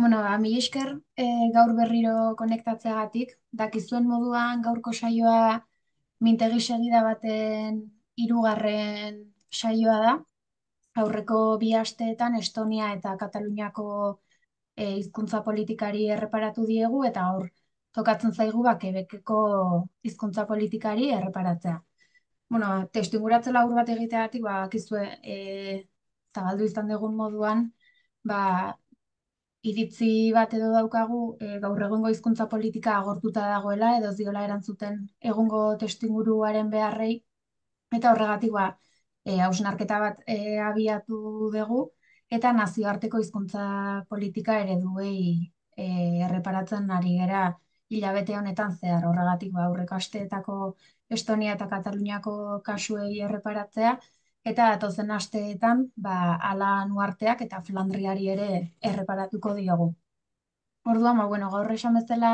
Bueno, ba, esker e, gaur berriro konektatzeagatik, dakizuen moduan gaurko saioa mintegi segida baten hirugarren saioa da. Aurreko bi asteetan Estonia eta Kataluniako e, hizkuntza politikari erreparatu diegu eta hor tokatzen zaigu bak Quebeceko hizkuntza politikari erreparatzea. Bueno, testu laur bat egiteatik, ba, kizue, e, eh, izan dugun moduan, ba, iritzi bat edo daukagu e, gaur egungo hizkuntza politika agortuta dagoela edo ziola erantzuten egungo testinguruaren beharrei eta horregatik ba eh ausnarketa bat e, abiatu dugu eta nazioarteko hizkuntza politika ereduei e, erreparatzen ari gera hilabete honetan zehar horregatik ba aurreko asteetako Estonia eta Kataluniako kasuei erreparatzea eta datozen asteetan ba, ala nuarteak eta Flandriari ere erreparatuko diogu. Orduan, ba, bueno, gaur esan bezala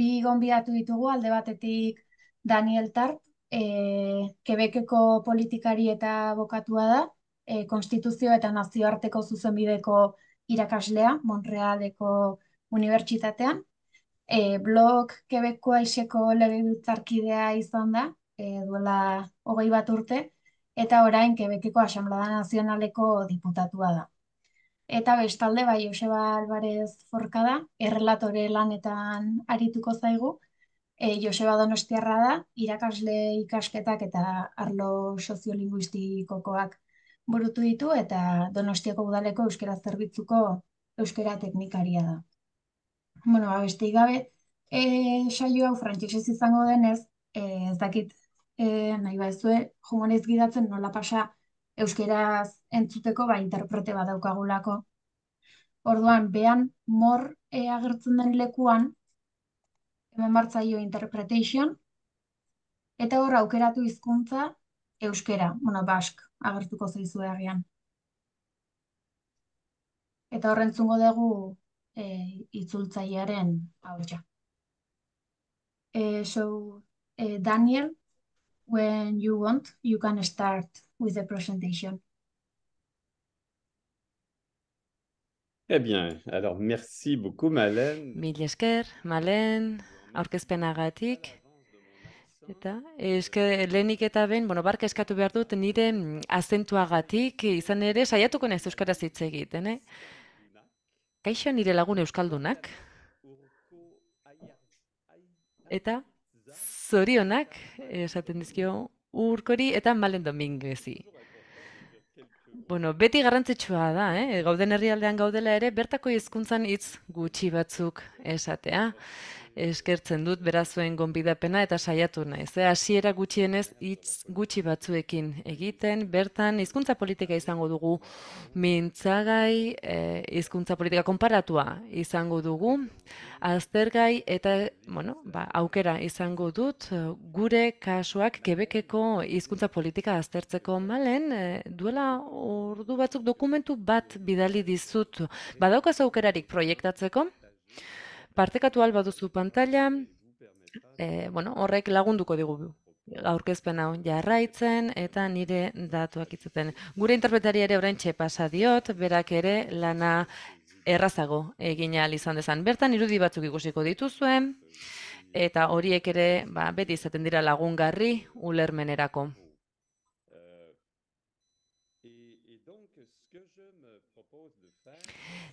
bi gonbiatu ditugu alde batetik Daniel Tart, e, eh, kebekeko politikari eta bokatua da, e, konstituzio eta nazioarteko zuzenbideko irakaslea, Montrealeko unibertsitatean, e, eh, blog kebekoa iseko legebiltzarkidea izan da, duela hogei bat urte, eta orain Kebekiko Asamblea Nazionaleko diputatua da. Eta bestalde bai Joseba Alvarez Forka da, errelatore lanetan arituko zaigu. E, Joseba Donostiarra da, irakasle ikasketak eta arlo soziolinguistikokoak burutu ditu eta Donostiako udaleko euskera zerbitzuko Euskara teknikaria da. Bueno, abesti gabe, e, saio hau frantxesez izango denez, e, ez dakit e, nahi ba ezue, gidatzen nola pasa euskeraz entzuteko ba interprete bat daukagulako. Orduan, bean mor e, agertzen den lekuan, hemen martzaio interpretation, eta hor aukeratu hizkuntza euskera, bueno, bask, ba, agertuko zeizu egian. Eta horren zungo dugu e, eh, itzultzaiaren hau e, so, e, Daniel, When you want, you can start with the presentation. Eh bien, alors merci beaucoup, Malen. Mil esker, Malen, aurkezpenagatik. Eta, eske, lehenik eta ben, bueno, barka eskatu behar dut nire mm, azentuagatik, izan ere, saiatuko naiz euskaraz hitz egiten, eh? Kaixo nire lagun euskaldunak. Eta, zorionak, esaten dizkio, urkori eta malen domingezi. Bueno, beti garrantzitsua da, eh? gauden herrialdean gaudela ere, bertako hizkuntzan hitz gutxi batzuk esatea eskertzen dut berazuen gonbidapena eta saiatu naiz. Eh? Asiera gutxienez hitz gutxi batzuekin egiten, bertan hizkuntza politika izango dugu mintzagai, eh, hizkuntza politika konparatua izango dugu, aztergai eta bueno, ba, aukera izango dut gure kasuak kebekeko hizkuntza politika aztertzeko malen eh, duela ordu batzuk dokumentu bat bidali dizut. Badaukaz aukerarik proiektatzeko? partekatu alba duzu pantalla, eh, bueno, horrek lagunduko digu aurkezpen hau jarraitzen eta nire datuak itzuten. Gure interpretari ere orain pasa diot, berak ere lana errazago egin ahal izan dezan. Bertan irudi batzuk ikusiko dituzuen eta horiek ere ba, beti izaten dira lagungarri ulermenerako.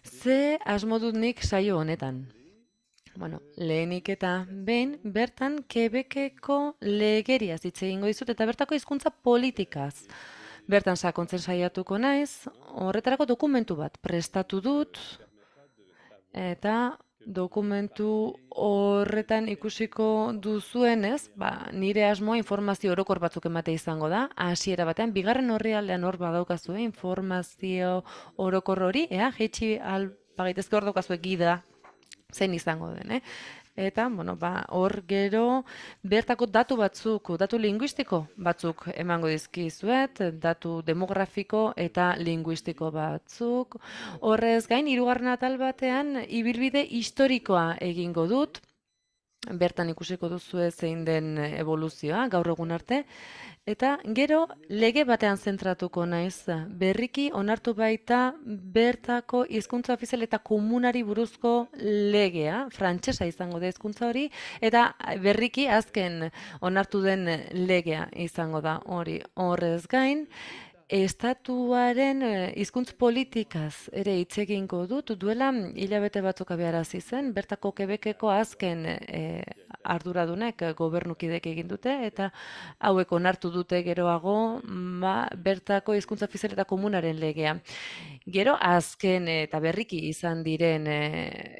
Ze asmodut nik saio honetan? Bueno, lehenik eta behin bertan Kebekeko legeria zitze egingo dizut eta bertako hizkuntza politikaz. Bertan sakontzen saiatuko naiz, horretarako dokumentu bat prestatu dut eta dokumentu horretan ikusiko duzuenez, ba, nire asmoa informazio orokor batzuk emate izango da, hasiera batean bigarren orrialdean hor badaukazu informazio orokor hori, ea jaitsi al pagaitezke hor daukazuek gida zein izango den, eh? Eta, bueno, ba, hor gero bertako datu batzuk, datu linguistiko batzuk emango dizkizuet, datu demografiko eta linguistiko batzuk. Horrez gain, irugarren atal batean, ibilbide historikoa egingo dut bertan ikusiko duzu zein den evoluzioa gaur egun arte eta gero lege batean zentratuko naiz berriki onartu baita bertako hizkuntza ofizial eta komunari buruzko legea frantsesa izango da hizkuntza hori eta berriki azken onartu den legea izango da hori horrez gain Estatuaren eh, hizkuntz politikaz ere hitz egingo dut duela mm, hilabete batzuk abiarazi zen bertako kebekeko azken e, arduradunek eh, gobernukidek egin dute eta hauek onartu dute geroago mm, ba, bertako hizkuntza ofizial eta komunaren legea. Gero azken eta berriki izan diren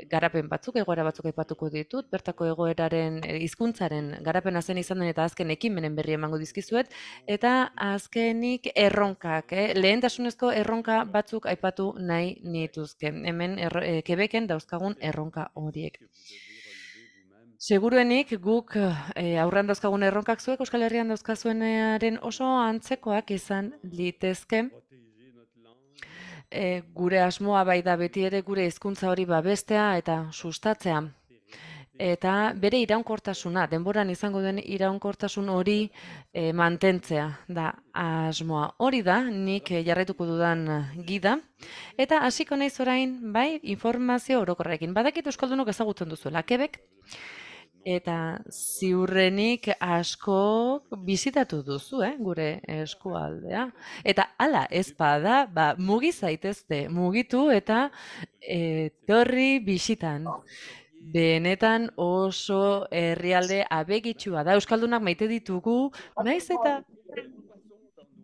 garapen batzuk egoera batzuk aipatuko ditut bertako egoeraren hizkuntzaren garapena zen izan den eta azken ekimenen berri emango dizkizuet eta azkenik erron erronkak, eh? lehentasunezko erronka batzuk aipatu nahi nituzke. Hemen er, e, eh, kebeken dauzkagun erronka horiek. Seguruenik guk e, eh, aurran dauzkagun erronkak zuek, Euskal Herrian dauzkazuenaren oso antzekoak izan litezke. Eh, gure asmoa bai da beti ere gure hizkuntza hori babestea eta sustatzea eta bere iraunkortasuna, denboran izango den iraunkortasun hori eh, mantentzea da asmoa. Hori da, nik eh, jarretuko dudan eh, gida, eta hasiko naiz orain, bai, informazio orokorrekin. Badakit Euskaldunok ezagutzen duzuela, kebek, eta ziurrenik asko bizitatu duzu, eh, gure eskualdea. Eta hala, ez bada, ba, mugi zaitezte, mugitu eta e, torri bizitan. Benetan oso herrialde abegitsua da. Euskaldunak maite ditugu, naiz eta...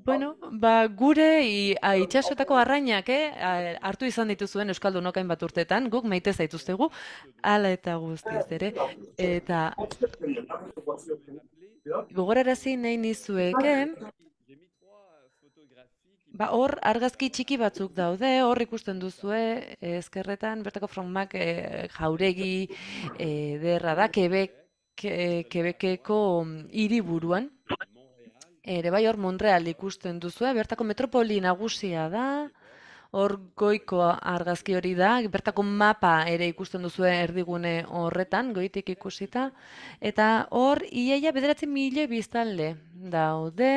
Bueno, ba, gure itxasotako arrainak eh, hartu izan dituzuen Euskaldun bat urtetan, guk maite zaituztegu, Hala eta guztiz ere. Eta... Gogorarazi nahi nizueke, Ba, hor argazki txiki batzuk daude, hor ikusten duzue, eh, ezkerretan, bertako frontmak eh, jauregi eh, derra da, kebek, kebekeko mm, hiri buruan. Ere bai hor Montreal ikusten duzue, bertako metropoli nagusia da, hor goiko argazki hori da, bertako mapa ere ikusten duzue erdigune horretan, goitik ikusita, eta hor iaia bederatzen biztan biztanle daude,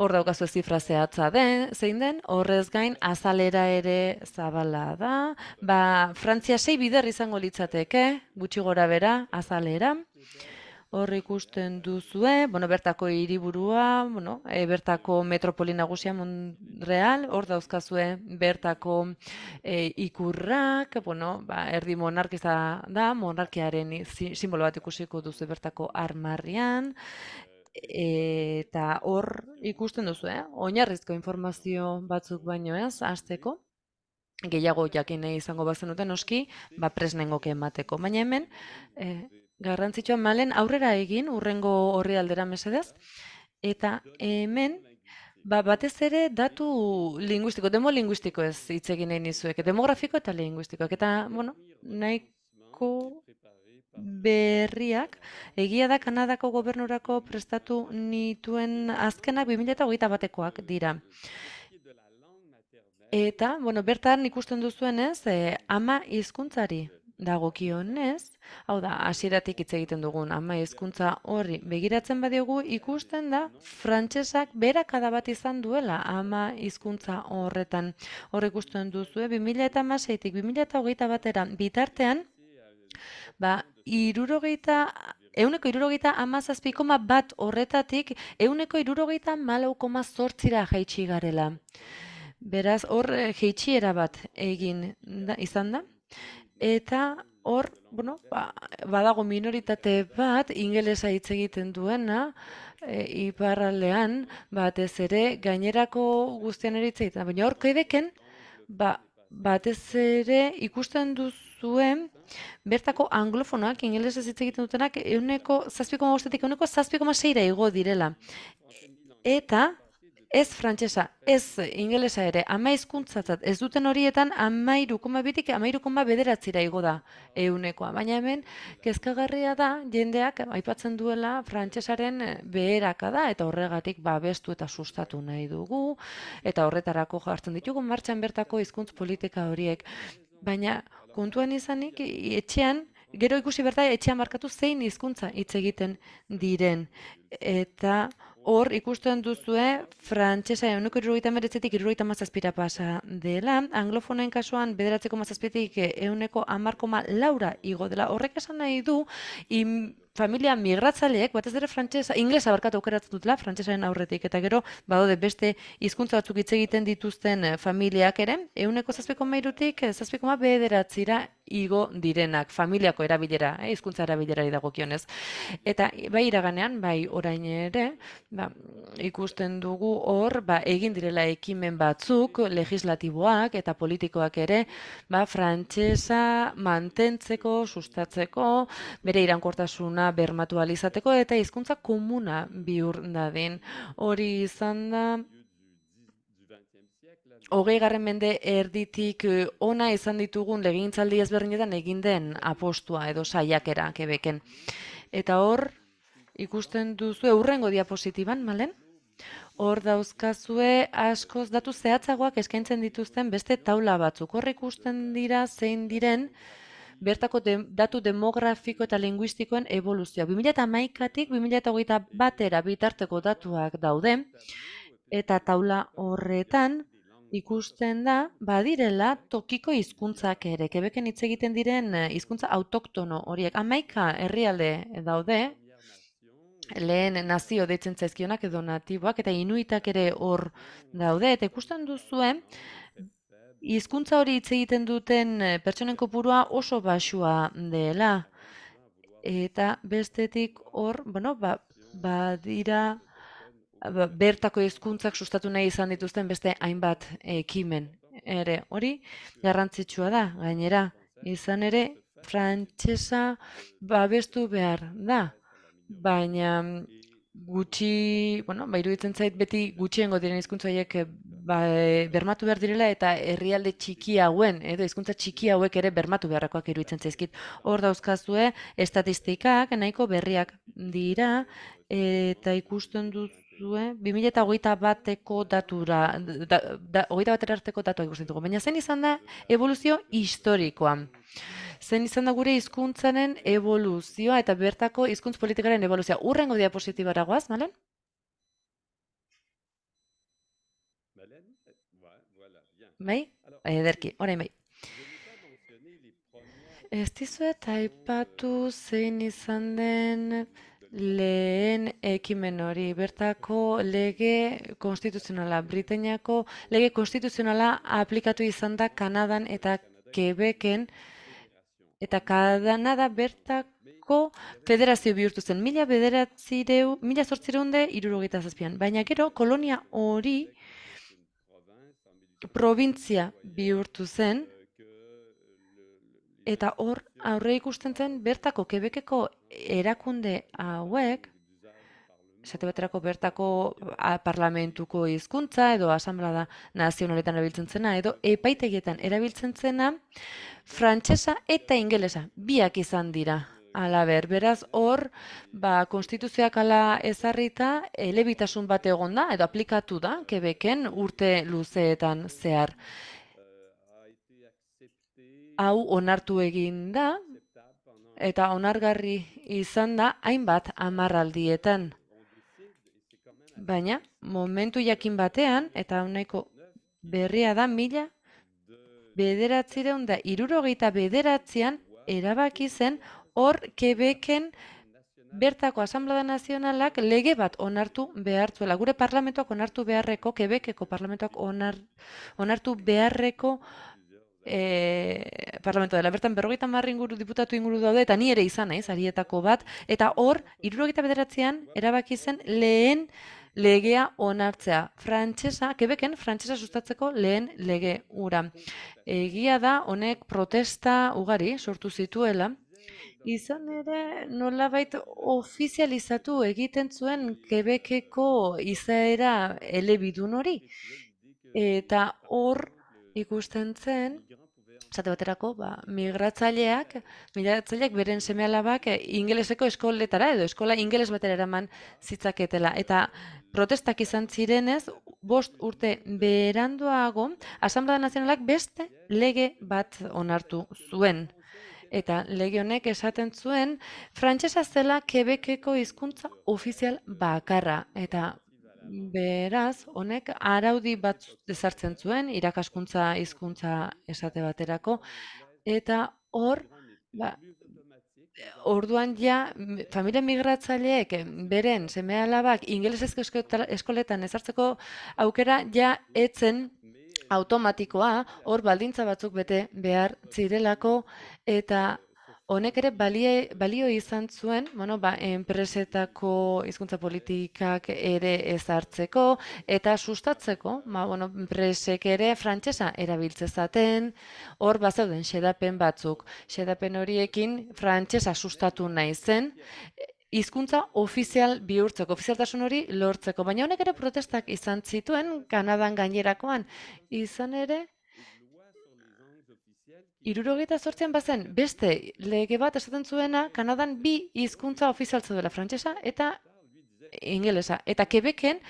hor daukazu zifra zehatza den, zein den, horrez gain azalera ere zabala da, ba, Frantzia sei bider izango litzateke, gutxi gora bera, azalera, hor ikusten duzue, bueno, bertako hiriburua, bueno, e, bertako metropoli nagusia Montreal, hor dauzkazue bertako e, ikurrak, bueno, ba, erdi monarkista da, monarkiaren simbolo bat ikusiko duzu bertako armarrian, eta hor ikusten duzu, eh? oinarrizko informazio batzuk baino ez, azteko, gehiago jakinei izango bazen duten oski, ba presnengoke emateko. Baina hemen, e, garrantzitsua malen aurrera egin, urrengo horri aldera mesedez, eta hemen, ba, batez ere datu linguistiko, demo linguistiko ez hitz egin nahi nizuek, demografiko eta linguistiko, eta, bueno, nahiko berriak, egia da Kanadako gobernurako prestatu nituen azkenak 2008 batekoak dira. Eta, bueno, bertan ikusten duzuen ez, eh, ama hizkuntzari dagokionez, hau da, hasieratik hitz egiten dugun ama hizkuntza horri begiratzen badiogu ikusten da frantsesak berakada bat izan duela ama hizkuntza horretan. Hor ikusten duzu 2008 eta 2021 batera bitartean ba, irurogeita, euneko irurogeita amazazpikoma bat horretatik, euneko irurogeita malaukoma zortzira jaitsi garela. Beraz, hor eh, jaitsi bat egin da, izan da. Eta hor, bueno, ba, badago minoritate bat, ingelesa hitz egiten duena, e, iparraldean, batez ere, gainerako guztian eritzea. Baina hor, kaideken, ba, batez ere ikusten duzu, zuen bertako anglofonoak ingelesa zitz egiten dutenak euneko zazpiko magostetik euneko zazpiko maseira igo direla. Eta ez frantsesa ez ingelesa ere, ama izkuntzatzat ez duten horietan amairu koma bitik, ama bederatzira igo da eunekoa. Baina hemen, kezkagarria da, jendeak aipatzen duela frantxesaren beheraka da, eta horregatik babestu eta sustatu nahi dugu, eta horretarako jartzen ditugu martxan bertako izkuntz politika horiek. Baina kontuan izanik etxean gero ikusi berda etxean markatu zein hizkuntza hitz egiten diren eta Hor, ikusten duzue, frantxesa eunuk irurugita meretzetik irurugita mazazpira pasa dela. Anglofonen kasuan, bederatzeko mazazpietik euneko amarkoma laura igo dela. Horrek esan nahi du, familia migratzaileek, batez ere frantsesa, ingelesa barkatu aukeratzen dutela frantsesaren aurretik eta gero badaude beste hizkuntza batzuk hitz egiten dituzten eh, familiak ere, euneko zazpiko mairutik, eh, zazpiko ma igo direnak, familiako erabilera, eh, hizkuntza erabilerari dagokionez. Eta bai iraganean, bai orain ere, ba, ikusten dugu hor, ba, egin direla ekimen batzuk, legislatiboak eta politikoak ere, ba, frantsesa mantentzeko, sustatzeko, bere irankortasuna gaitasuna bermatu alizateko eta hizkuntza komuna bihur dadin. Hori izan da... Hogei garren mende erditik eh, ona izan ditugun legintzaldi ezberdinetan egin den apostua edo saiakera kebeken. Eta hor, ikusten duzu eurrengo diapositiban, malen? Hor dauzkazue askoz datu zehatzagoak eskaintzen dituzten beste taula batzuk. Hor ikusten dira zein diren, bertako datu demografiko eta linguistikoen evoluzioa. 2008 eta 2008 batera bitarteko datuak daude, eta taula horretan ikusten da badirela tokiko hizkuntzak ere. Kebeken hitz egiten diren eh, hizkuntza autoktono horiek. Amaika herrialde daude, lehen nazio deitzen zaizkionak edo natiboak, eta inuitak ere hor daude. Eta ikusten duzuen, eh? hizkuntza hori hitz egiten duten eh, pertsonen kopurua oso basua dela. Eta bestetik hor, bueno, ba, badira ba, bertako hizkuntzak sustatu nahi izan dituzten beste hainbat ekimen. Ere, hori garrantzitsua da, gainera, izan ere frantsesa babestu behar da. Baina gutxi, bueno, ba, iruditzen zait beti gutxiengo diren hizkuntza ba, eh, bermatu behar direla eta herrialde txiki hauen, edo hizkuntza txiki hauek ere bermatu beharrekoak iruditzen zaizkit. Hor dauzkazue, estatistikak nahiko berriak dira eta ikusten duzue, 2008 bateko datura, da, da, arteko datua ikusten dugu, baina zen izan da evoluzio historikoa zen izan da gure hizkuntzaren evoluzioa eta bertako hizkuntz politikaren evoluzioa. Urrengo diapositibara goaz, malen? Eh, bai? bai? Ederki, orain bai. Ez dizuet aipatu zein izan den lehen ekimen hori, bertako lege konstituzionala, Britainiako lege konstituzionala aplikatu izan da Kanadan eta Kebeken eta kadanada bertako federazio bihurtu zen, mila bederatzireu, mila sortzireunde irurogeita zazpian. Baina gero, kolonia hori provintzia bihurtu zen, eta hor aurre ikusten zen bertako kebekeko erakunde hauek, esate baterako bertako parlamentuko hizkuntza edo asamblea da nazionaletan erabiltzen zena edo epaitegietan erabiltzen zena frantsesa eta ingelesa biak izan dira Hala ber, beraz hor, ba, konstituzioak ala ezarrita elebitasun bat egon da edo aplikatu da Kebeken urte luzeetan zehar. Hau onartu egin da eta onargarri izan da hainbat amarraldietan. Baina, momentu jakin batean, eta honeko berria da mila, bederatzireun da, irurogeita bederatzean, erabaki zen, hor kebeken bertako Asamblea Nazionalak lege bat onartu behartzuela. Gure parlamentoak onartu beharreko, kebekeko parlamentoak onartu beharreko eh, parlamentu dela. Bertan berrogeita marri inguru diputatu inguru daude, eta ni ere izan naiz, arietako bat. Eta hor, irurogeita bederatzean, erabaki zen lehen legea onartzea. Frantsesa, Quebecen frantsesa sustatzeko lehen lege ura. Egia da honek protesta ugari sortu zituela. Izan ere, nolabait ofizializatu egiten zuen Quebeceko izaera elebidun hori. Eta hor ikusten zen Zate baterako, ba, migratzaileak, migratzaileak beren semealabak eh, ingeleseko eskoletara edo eskola ingeles batera eraman zitzaketela. Eta protestak izan zirenez, bost urte beranduago, Asamblea Nazionalak beste lege bat onartu zuen. Eta lege honek esaten zuen, frantsesa zela kebekeko hizkuntza ofizial bakarra. Eta beraz, honek araudi bat dezartzen zuen, irakaskuntza hizkuntza esate baterako. Eta hor, ba, orduan ja, familia migratzaileek beren seme alabak ingelesezko eskoletan ezartzeko aukera ja etzen automatikoa hor baldintza batzuk bete behar zirelako eta honek ere balie, balio izan zuen, bueno, ba, enpresetako hizkuntza politikak ere ezartzeko eta sustatzeko, ba, bueno, enpresek ere frantsesa erabiltze zaten, hor bazauden xedapen batzuk. Xedapen horiekin frantsesa sustatu nahi zen, hizkuntza ofizial bihurtzeko, ofizialtasun hori lortzeko, baina honek ere protestak izan zituen Kanadan gainerakoan, izan ere Irurogeita sortzean bazen, beste lege bat esaten zuena, Kanadan bi hizkuntza ofizialtza dela frantsesa eta ingelesa. Eta Kebeken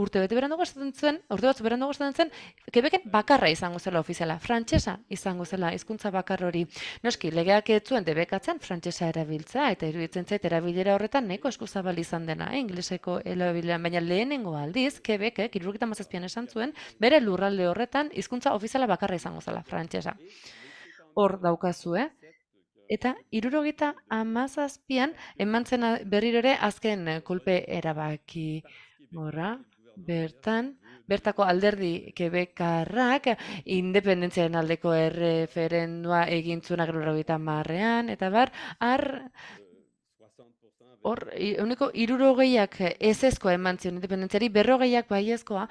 urte bete berandu esaten zuen, urte batzu berandu zen, Quebecen bakarra izango zela ofiziala, frantsesa izango zela hizkuntza bakar hori. Noski, legeak ez zuen debekatzen frantsesa erabiltza eta iruditzen zait erabilera horretan neko eskuzabal izan dena, eh, ingleseko erabilera, baina lehenengo aldiz Quebecek 77an esan zuen bere lurralde horretan hizkuntza ofiziala bakarra izango zela frantsesa hor daukazu, eh? Eta irurogita amazazpian, emantzen eh, berriro ere azken eh, kulpe erabaki morra, bertan, bertako alderdi kebekarrak, independentziaren aldeko erreferendua egintzuna gerorogita marrean, eta bar, ar, hor, uniko irurogeiak ez ezkoa emantzen independentziari, berrogeiak baiezkoa,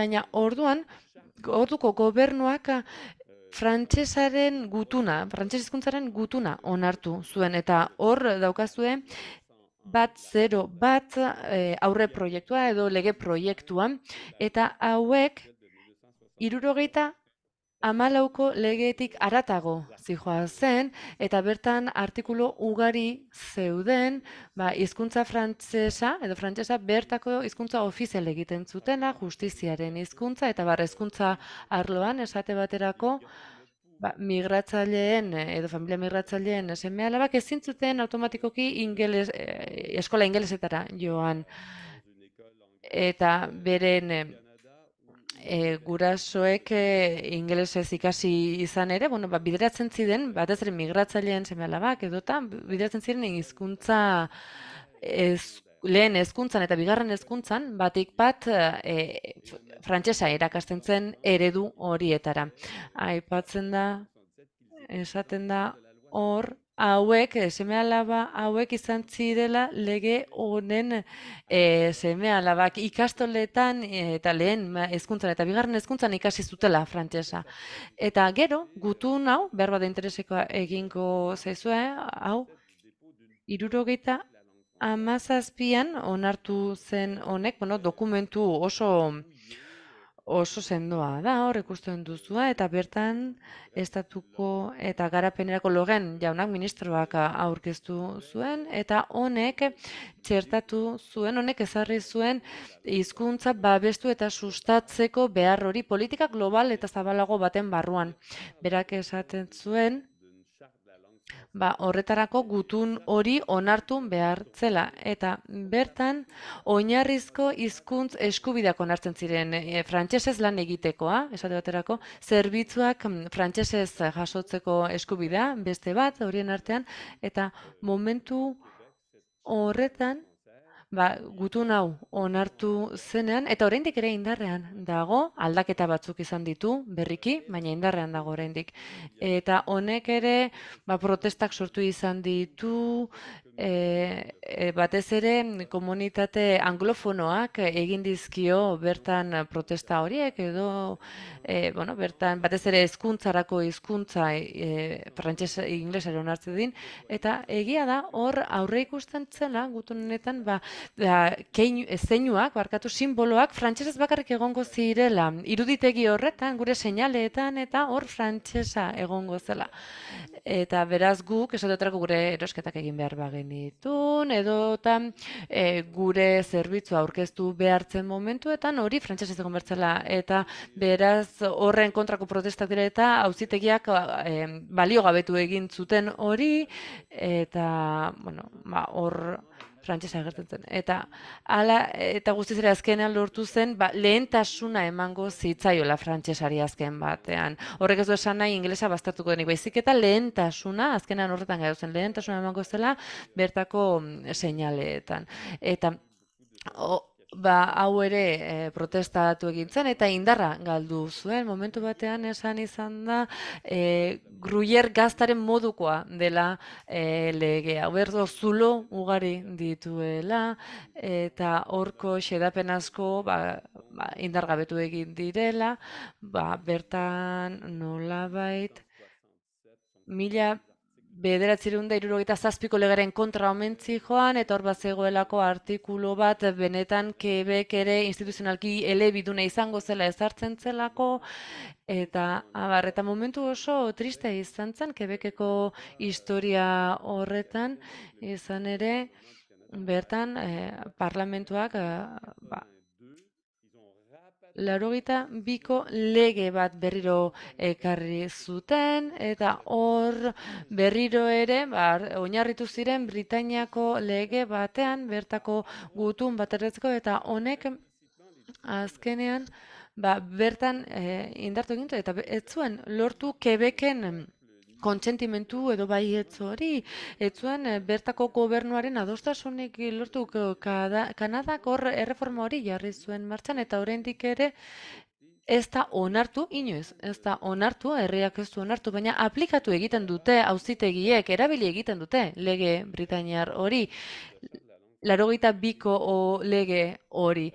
baina orduan, duan, gobernuak frantsesaren gutuna, frantses gutuna onartu zuen eta hor daukazue bat zero bat eh, aurre proiektua edo lege proiektua eta hauek irurogeita amalauko legeetik aratago zijoa zen, eta bertan artikulu ugari zeuden, ba, izkuntza frantzesa, edo frantzesa bertako hizkuntza ofizial egiten zutena, justiziaren hizkuntza eta barrezkuntza arloan esate baterako, ba, migratzaileen edo familia migratzaileen esemea labak ezin zuten automatikoki ingeles, eh, eskola ingelesetara joan. Eta beren eh, e, gurasoek e, ingelesez ikasi izan ere, bueno, ba, bideratzen ziren, batez ere migratzaileen seme alabak edota, bideratzen ziren hizkuntza ez, lehen hezkuntzan eta bigarren hezkuntzan batik bat e, frantsesa erakasten zen eredu horietara. Aipatzen da, esaten da, hor, hauek, eh, seme alaba hauek izan zirela lege honen eh, seme alabak ikastoletan eh, eta lehen ezkuntzan eta bigarren ezkuntzan ikasi zutela frantsesa. Eta gero, gutun hau, behar bat interesekoa eginko zaizue, hau, irurogeita amazazpian onartu zen honek, bueno, dokumentu oso oso sendoa da, hor ikusten duzua eta bertan estatuko eta garapenerako logen jaunak ministroak aurkeztu zuen eta honek txertatu zuen, honek ezarri zuen hizkuntza babestu eta sustatzeko behar hori politika global eta zabalago baten barruan. Berak esaten zuen, ba, horretarako gutun hori onartun behar zela. Eta bertan, oinarrizko hizkuntz eskubideak onartzen ziren e, frantsesez lan egitekoa, esate baterako, zerbitzuak mm, frantsesez jasotzeko eskubidea, beste bat horien artean, eta momentu horretan, ba gutu nau onartu zenean eta oraindik ere indarrean dago aldaketa batzuk izan ditu berriki baina indarrean dago oraindik eta honek ere ba protestak sortu izan ditu e, batez ere komunitate anglofonoak egin dizkio bertan protesta horiek edo e, bueno, bertan batez ere hezkuntzarako hizkuntza e, frantses ingelesa din eta egia da hor aurre ikusten zela gutun honetan ba, ba keinu, zeinuak barkatu simboloak frantsesez bakarrik egongo zirela iruditegi horretan gure seinaleetan eta hor frantsesa egongo zela eta beraz guk esatutako gure erosketak egin behar bagen genitun, edo eta eh, gure zerbitzu aurkeztu behartzen momentuetan, hori frantxasez egon bertzela, eta beraz horren kontrako protestak dira eta hauzitegiak ba, e, balio gabetu egin zuten hori, eta, bueno, ba, hor... Frantsesa agertzen Eta hala eta guztiz ere azkena lortu zen, ba lehentasuna emango zitzaiola frantsesari azken batean. Horrek ez du esan nahi ingelesa baztertuko denik, baizik eta lehentasuna azkenan horretan gaitzen lehentasuna emango zela bertako mm, seinaleetan. Eta Ba, hau ere e, protestatu egin zen eta indarra galdu zuen momentu batean esan izan da e, eh, gruier gaztaren modukoa dela e, eh, legea. Berdo zulo ugari dituela eta horko xedapen asko ba, ba, indargabetu egin direla, ba, bertan nola bait, mila bederatzireun da irurogeita zazpiko legaren kontra omentzi joan, eta hor bat artikulu bat benetan kebek ere instituzionalki elebiduna izango zela ezartzen zelako, eta abar, eta momentu oso triste izan zen, kebekeko historia horretan, izan ere, bertan eh, parlamentuak, eh, ba, laurogeita biko lege bat berriro ekarri zuten eta hor berriro ere bar, ba, oinarritu ziren Britainiako lege batean bertako gutun baterezko eta honek azkenean ba, bertan eh, indartu egin eta ez zuen lortu kebeken kontsentimentu edo bai hori, ez zuen eh, bertako gobernuaren adostasunik lortu kanadak hor erreforma hori jarri zuen martxan eta oraindik ere ez da onartu, inoiz, ez da onartu, herriak ez du onartu, baina aplikatu egiten dute, auzitegiek erabili egiten dute, lege Britainiar hori, laro gita biko o lege hori,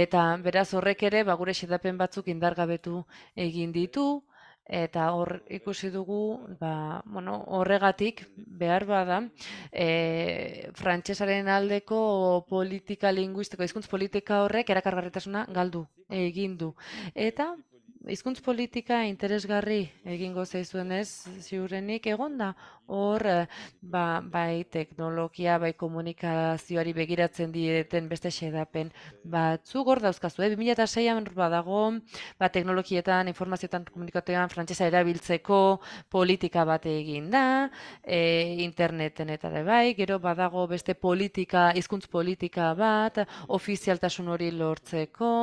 eta beraz horrek ere, bagure xedapen batzuk indargabetu egin ditu, eta hor ikusi dugu ba, bueno, horregatik behar bada e, frantsesaren aldeko politika linguistiko hizkuntz politika horrek erakargarritasuna galdu egin du eta izkuntz politika interesgarri egingo zaizuen ez ziurenik egon da hor eh, ba, bai teknologia bai komunikazioari begiratzen dieten beste xedapen bat zu gor dauzkazu 2006an eh? badago ba, teknologietan informazioetan komunikatuetan frantsesa erabiltzeko politika bat egin da eh, interneten eta da bai gero badago beste politika izkuntz politika bat ofizialtasun hori lortzeko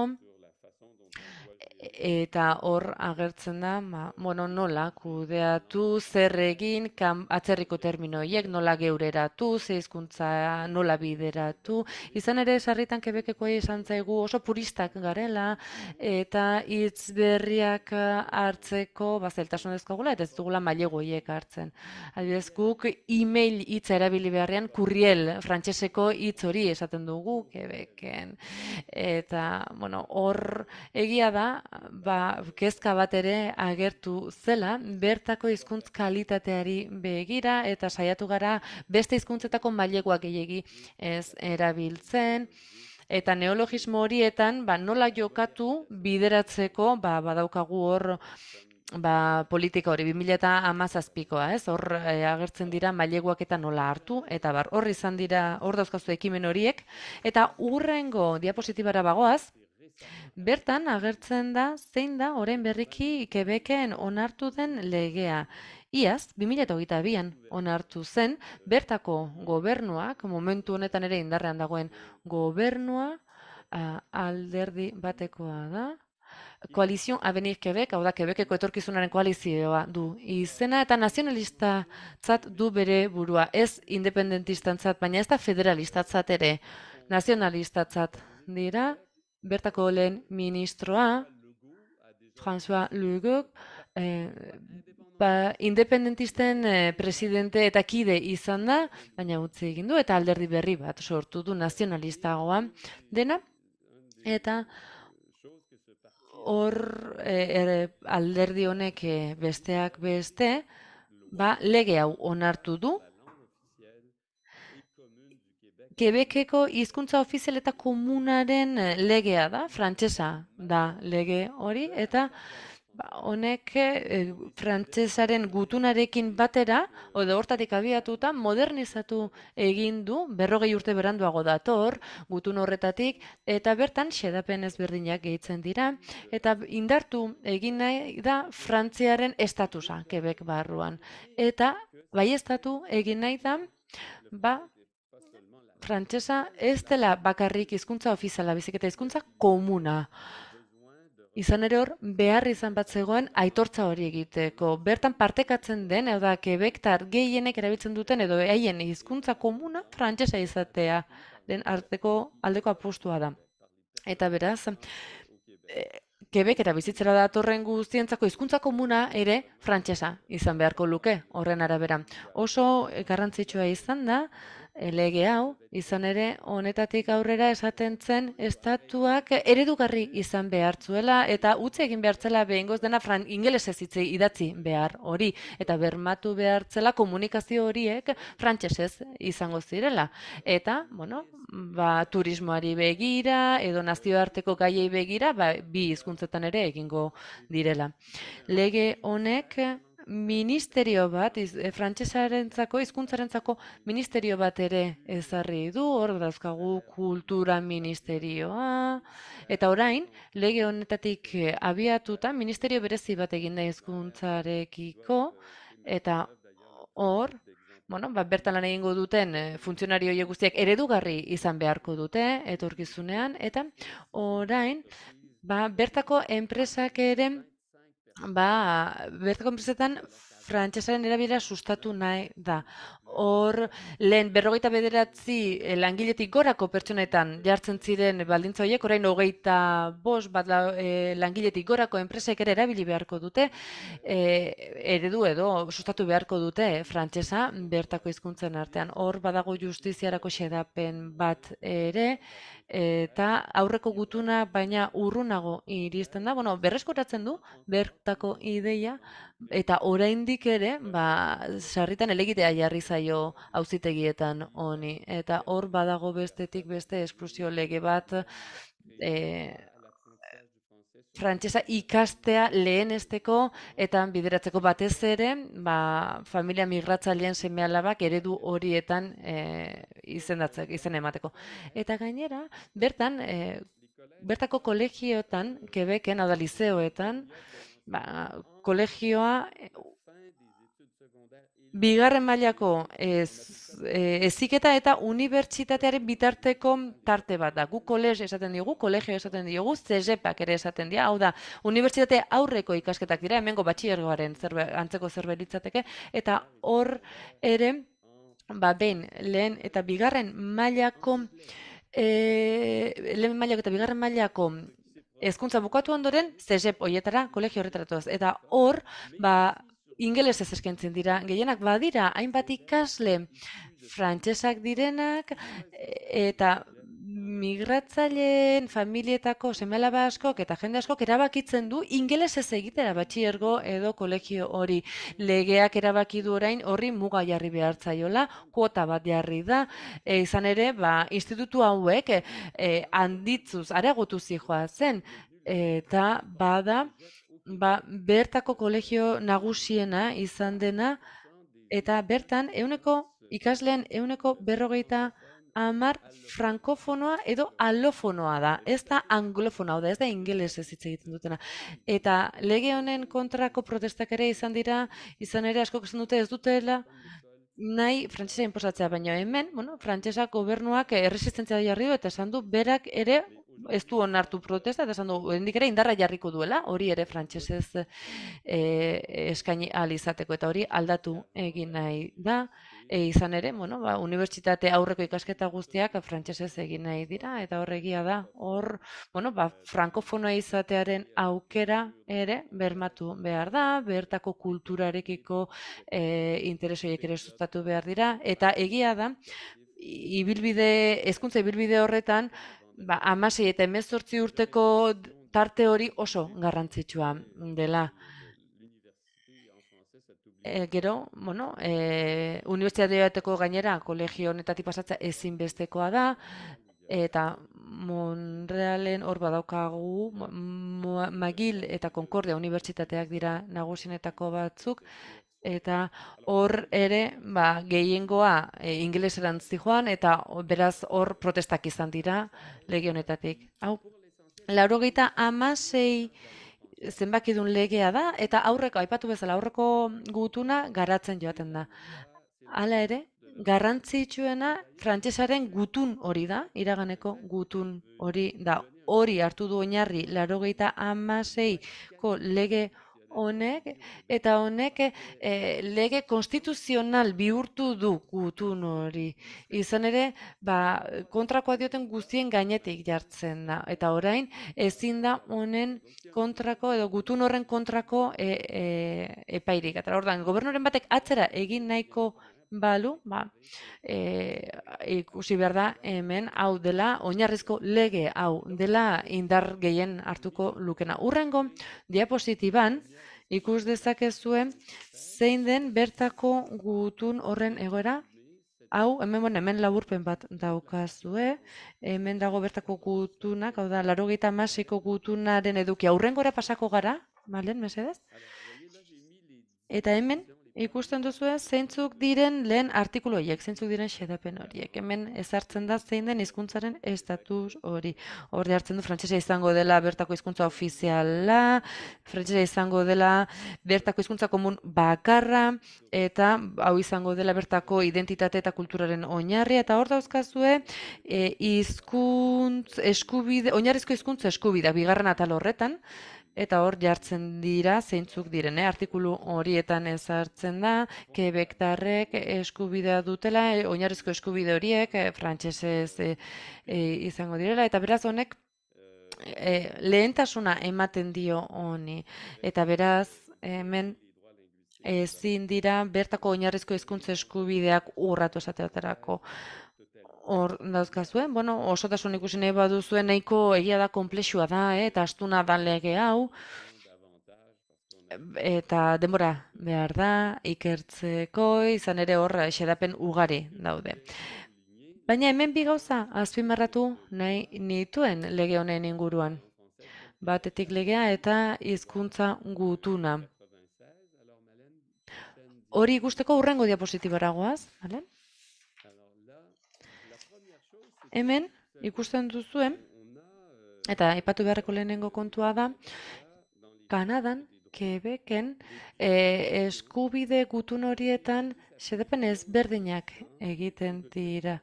eta hor agertzen da, ma, bueno, nola kudeatu, zer egin, kan, atzerriko terminoiek, nola geureratu, zeizkuntza, nola bideratu. Izan ere, sarritan kebekeko izan zaigu oso puristak garela, eta hitz berriak eh, hartzeko, ba, zeltasun eta ez dugula mailegoiek hartzen. Adibidez, guk e-mail hitz erabili beharrean, kurriel, frantseseko hitz hori esaten dugu kebeken. Eta, bueno, hor egia da, ba, kezka bat ere agertu zela, bertako hizkuntz kalitateari begira eta saiatu gara beste hizkuntzetako mailegoak gehiegi ez erabiltzen eta neologismo horietan ba, nola jokatu bideratzeko ba, badaukagu hor ba, politika hori, 2000 eta ez? Hor e, agertzen dira maileguak eta nola hartu, eta bar, hor izan dira hor ekimen horiek, eta urrengo diapositibara bagoaz, Bertan agertzen da zein da orain berriki Quebecen onartu den legea. Iaz, 2008-an onartu zen, bertako gobernuak, momentu honetan ere indarrean dagoen, gobernua alderdi batekoa da, koalizion abenik kebek, hau da, kebekeko etorkizunaren koalizioa du. Izena eta nazionalista tzat du bere burua, ez independentistan tzat, baina ez da federalista tzat ere, nazionalista tzat dira, bertako lehen ministroa, François Lugok, eh, ba, independentisten eh, presidente eta kide izan da, baina utzi egin du, eta alderdi berri bat sortu du nazionalistagoa dena, eta hor eh, alderdi honek besteak beste, ba, lege hau onartu du, Quebeceko hizkuntza ofizial eta komunaren eh, legea da, frantsesa da lege hori eta ba honek e, frantsesaren gutunarekin batera edo hortatik abiatuta modernizatu egin du 40 urte beranduago dator gutun horretatik eta bertan xedapen ezberdinak gehitzen dira eta indartu egin da frantziaren estatusa Quebec barruan eta baiestatu egin nahi da ba frantsesa ez dela bakarrik hizkuntza ofiziala bizik eta hizkuntza komuna. Izan ere hor, behar izan bat zegoen aitortza hori egiteko. Bertan partekatzen den, edo da, kebektar gehienek erabiltzen duten, edo haien hizkuntza komuna frantsesa izatea. Den arteko aldeko apostua da. Eta beraz, eh, kebek eta bizitzera datorren guztientzako hizkuntza komuna ere frantsesa izan beharko luke horren arabera. Oso garrantzitsua izan da, Eh, lege hau, izan ere honetatik aurrera esaten zen estatuak eredugarri izan behartzuela eta utzi egin behartzela behingoz dena fran ingelese e-, idatzi behar hori eta bermatu behartzela komunikazio horiek frantsesez izango zirela eta bueno ba turismoari begira edo nazioarteko gaiei begira ba bi hizkuntzetan ere egingo direla lege honek ministerio bat, iz, e, eh, frantxesaren izkuntzaren zako, ministerio bat ere ezarri du, hor dazkagu kultura ministerioa, eta orain, lege honetatik eh, abiatuta, ministerio berezi bat eginda izkuntzarekiko, eta hor, Bueno, ba, bertan egingo duten eh, funtzionario hile guztiak eredugarri izan beharko dute, etorkizunean, eta orain, ba, bertako enpresak ere Ba, bertako enpresetan frantxasaren erabiera sustatu nahi da hor lehen berrogeita bederatzi eh, langiletik gorako pertsonetan jartzen ziren baldintza horiek, orain hogeita bost bat la, eh, langiletik gorako enpresek ere erabili beharko dute, e, eredu edo sustatu beharko dute frantsesa bertako hizkuntzen artean. Hor badago justiziarako xedapen bat ere, eta aurreko gutuna baina urrunago iristen da, bueno, berreskuratzen du bertako ideia, eta oraindik ere, ba, sarritan elegitea jarri zaio auzitegietan honi. Eta hor badago bestetik beste esklusio lege bat e, frantsesa ikastea lehen esteko eta bideratzeko batez ere, ba, familia migratzaileen lehen seme alabak eredu horietan eh, e, izen, emateko. Eta gainera, bertan, eh, bertako kolegioetan, kebeken, adalizeoetan, ba, kolegioa bigarren mailako ez, e, eziketa eta unibertsitatearen bitarteko tarte bat da. Gu kolez esaten diogu, kolegio esaten diogu, zezepak ere esaten dira. Hau da, unibertsitate aurreko ikasketak dira, hemengo batxiergoaren zerbe, antzeko zerbait litzateke, eta hor ere, ba, ben, lehen eta bigarren mailako, e, lehen mailako eta bigarren mailako ezkuntza bukatu ondoren, zezep horietara, kolegio horretaratuaz. Eta hor, ba, ingeles ez eskentzen dira, gehienak badira, hainbat ikasle, frantsesak direnak, e, eta migratzaileen familietako semela baskok eta jende askok erabakitzen du ingeles ez egitera batxiergo edo kolegio hori legeak erabaki du orain horri muga jarri behartzaiola kuota bat jarri da e, izan ere ba institutu hauek e, handitzuz aregutuzi joa zen eta bada ba, bertako kolegio nagusiena izan dena, eta bertan, euneko, ikasleen euneko berrogeita amar frankofonoa edo alofonoa da, ez da anglofonoa da, ez da ingeles hitz egiten dutena. Eta lege honen kontrako protestak ere izan dira, izan ere asko esan dute ez dutela, nahi frantsesa inposatzea baina hemen, bueno, gobernuak erresistentzia jarri du eta esan du berak ere ez du onartu protesta, eta esan du, hendik ere indarra jarriko duela, hori ere frantsesez eh, eskaini alizateko, eta hori aldatu egin nahi da, e, izan ere, bueno, ba, unibertsitate aurreko ikasketa guztiak frantsesez egin nahi dira, eta horregia da, hor, bueno, ba, frankofonoa izatearen aukera ere, bermatu behar da, bertako kulturarekiko e, interesoiek ere sustatu behar dira, eta egia da, ibilbide, ezkuntza ibilbide horretan, ba, amasei eta emezortzi urteko tarte hori oso garrantzitsua dela. E, gero, bueno, e, eh, unibertsitateko gainera kolegio honetatik pasatza ezinbestekoa da, eta Monrealen hor badaukagu Magil eta Concordia unibertsitateak dira nagusienetako batzuk eta hor ere ba, gehiengoa e, joan eta beraz hor protestak izan dira lege honetatik. Hau, lauro amasei zenbakidun legea da eta aurreko, aipatu bezala, aurreko gutuna garatzen joaten da. Hala ere, garrantzitsuena frantsesaren gutun hori da, iraganeko gutun hori da. Hori hartu du oinarri, laro ko amaseiko lege honek bai, bai. eta honek eh, lege konstituzional bihurtu du gutun hori. Bai. Izan ere, ba, kontrakoa dioten guztien gainetik jartzen da. Eta orain, ezin da honen kontrako edo gutun horren kontrako eh, eh, epairik. Eta hor batek atzera egin nahiko balu, ba, e, ikusi behar da hemen hau dela, oinarrizko lege hau dela indar gehien hartuko lukena. Urrengo diapositiban, ikus dezakezue, zein den bertako gutun horren egoera, hau, hemen, hemen laburpen bat daukazue, hemen dago bertako gutunak, hau da, laro gita masiko gutunaren eduki aurrengora pasako gara, malen, mesedez? Eta hemen, ikusten duzue zeintzuk diren lehen artikulu horiek, zeintzuk diren xedapen horiek. Hemen ezartzen da zein den hizkuntzaren estatus hori. Horri hartzen du frantsesa izango dela bertako hizkuntza ofiziala, frantsesa izango dela bertako hizkuntza komun bakarra eta hau izango dela bertako identitate eta kulturaren oinarria eta hor dauzkazue eh, hizkuntz e, eskubide hizkuntza eskubidea bigarren atal horretan eta hor jartzen dira zeintzuk direne eh? artikulu horietan ezartzen da, da kebektarrek eskubidea dutela eh, oinarrizko eskubide horiek eh, frantsesez izango direla eta beraz honek lehentasuna ematen dio honi eta beraz hemen ezin dira bertako oinarrizko hizkuntza eskubideak urratu esaterako hor dauzkazuen, bueno, osotasun ikusi nahi baduzuen nahiko egia da konplexua da, eh, eta astuna da lege hau, eta denbora behar da, ikertzeko, izan ere hor eh, xedapen ugari daude. Baina hemen bi gauza azpimarratu nahi nituen lege honen inguruan. Batetik legea eta hizkuntza gutuna. Hori gusteko urrengo diapositibara goaz, hemen ikusten duzuen, eta ipatu beharreko lehenengo kontua da, Kanadan, Kebeken, eh, eskubide gutun horietan sedepen ezberdinak egiten dira.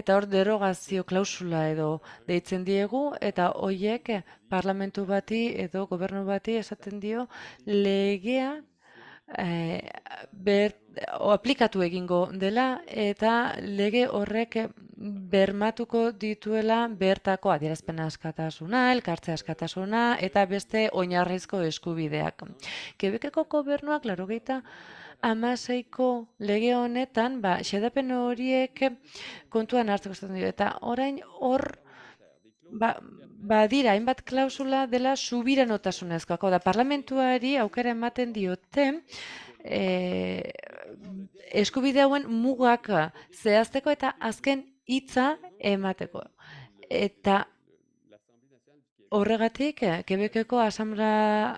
Eta hor derogazio klausula edo deitzen diegu, eta hoiek eh, parlamentu bati edo gobernu bati esaten dio legea Eh, ber, o aplikatu egingo dela eta lege horrek bermatuko dituela bertako adierazpen askatasuna, elkartze askatasuna eta beste oinarrizko eskubideak. Kebekeko gobernuak laro geita, amaseiko lege honetan, ba, xedapen horiek kontuan hartzeko zaten dira, eta orain hor ba, ba hainbat klausula dela subira notasunezko. da, parlamentuari aukera ematen diote, e, eskubide hauen mugak zehazteko eta azken hitza emateko. Eta horregatik, kebekeko eh, asamra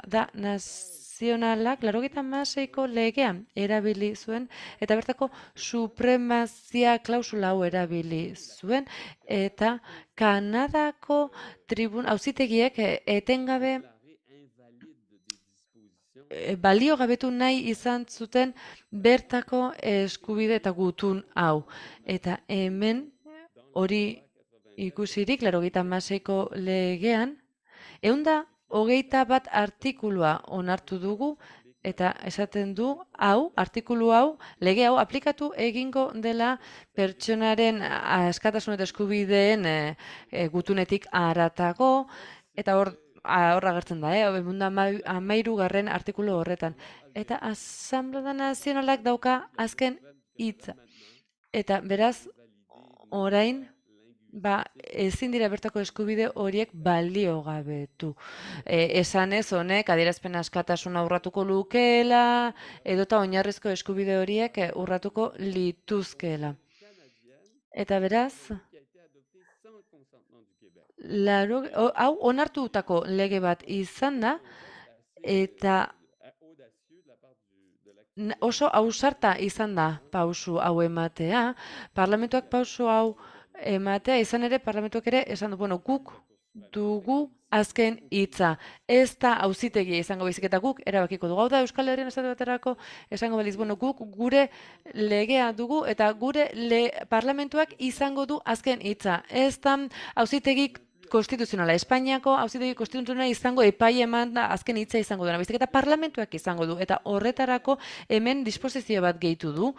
da naz, konstituzionalak laro maseiko legean erabili zuen eta bertako supremazia klausula hau erabili zuen eta Kanadako tribun auzitegiek eh, etengabe eh, balio gabetu nahi izan zuten bertako eskubide eta gutun hau. Eta hemen hori ikusirik, laro gita maseiko legean, eunda hogeita bat artikulua onartu dugu eta esaten du hau artikulu hau lege hau aplikatu egingo dela pertsonaren askatasun eta eskubideen e, e, gutunetik aratago eta hor horra gertzen da eh mundu amairu garren artikulu horretan eta asamblea nazionalak dauka azken hitza eta beraz orain ba, ezin dira bertako eskubide horiek balio gabetu. E, esan ez honek, adierazpen askatasun aurratuko lukela, edota eta oinarrizko eskubide horiek e, urratuko lituzkeela. Eta beraz, laro, hau onartu lege bat izan da, eta oso hausarta izan da pausu hau ematea, parlamentuak pausu hau, ematea izan ere parlamentuak ere esan du, bueno, guk bai, dugu bai. azken hitza. Ez da auzitegi izango baizik eta guk erabakiko dugu. Hau da Euskal Herrian esate baterako esango baliz, bueno, guk gure legea dugu eta gure parlamentuak izango du azken hitza. Ez da auzitegi konstituzionala Espainiako auzitegi konstituzionala izango epaia eman da azken hitza izango dena. Baizik eta parlamentuak izango du eta horretarako hemen disposizio bat gehitu du.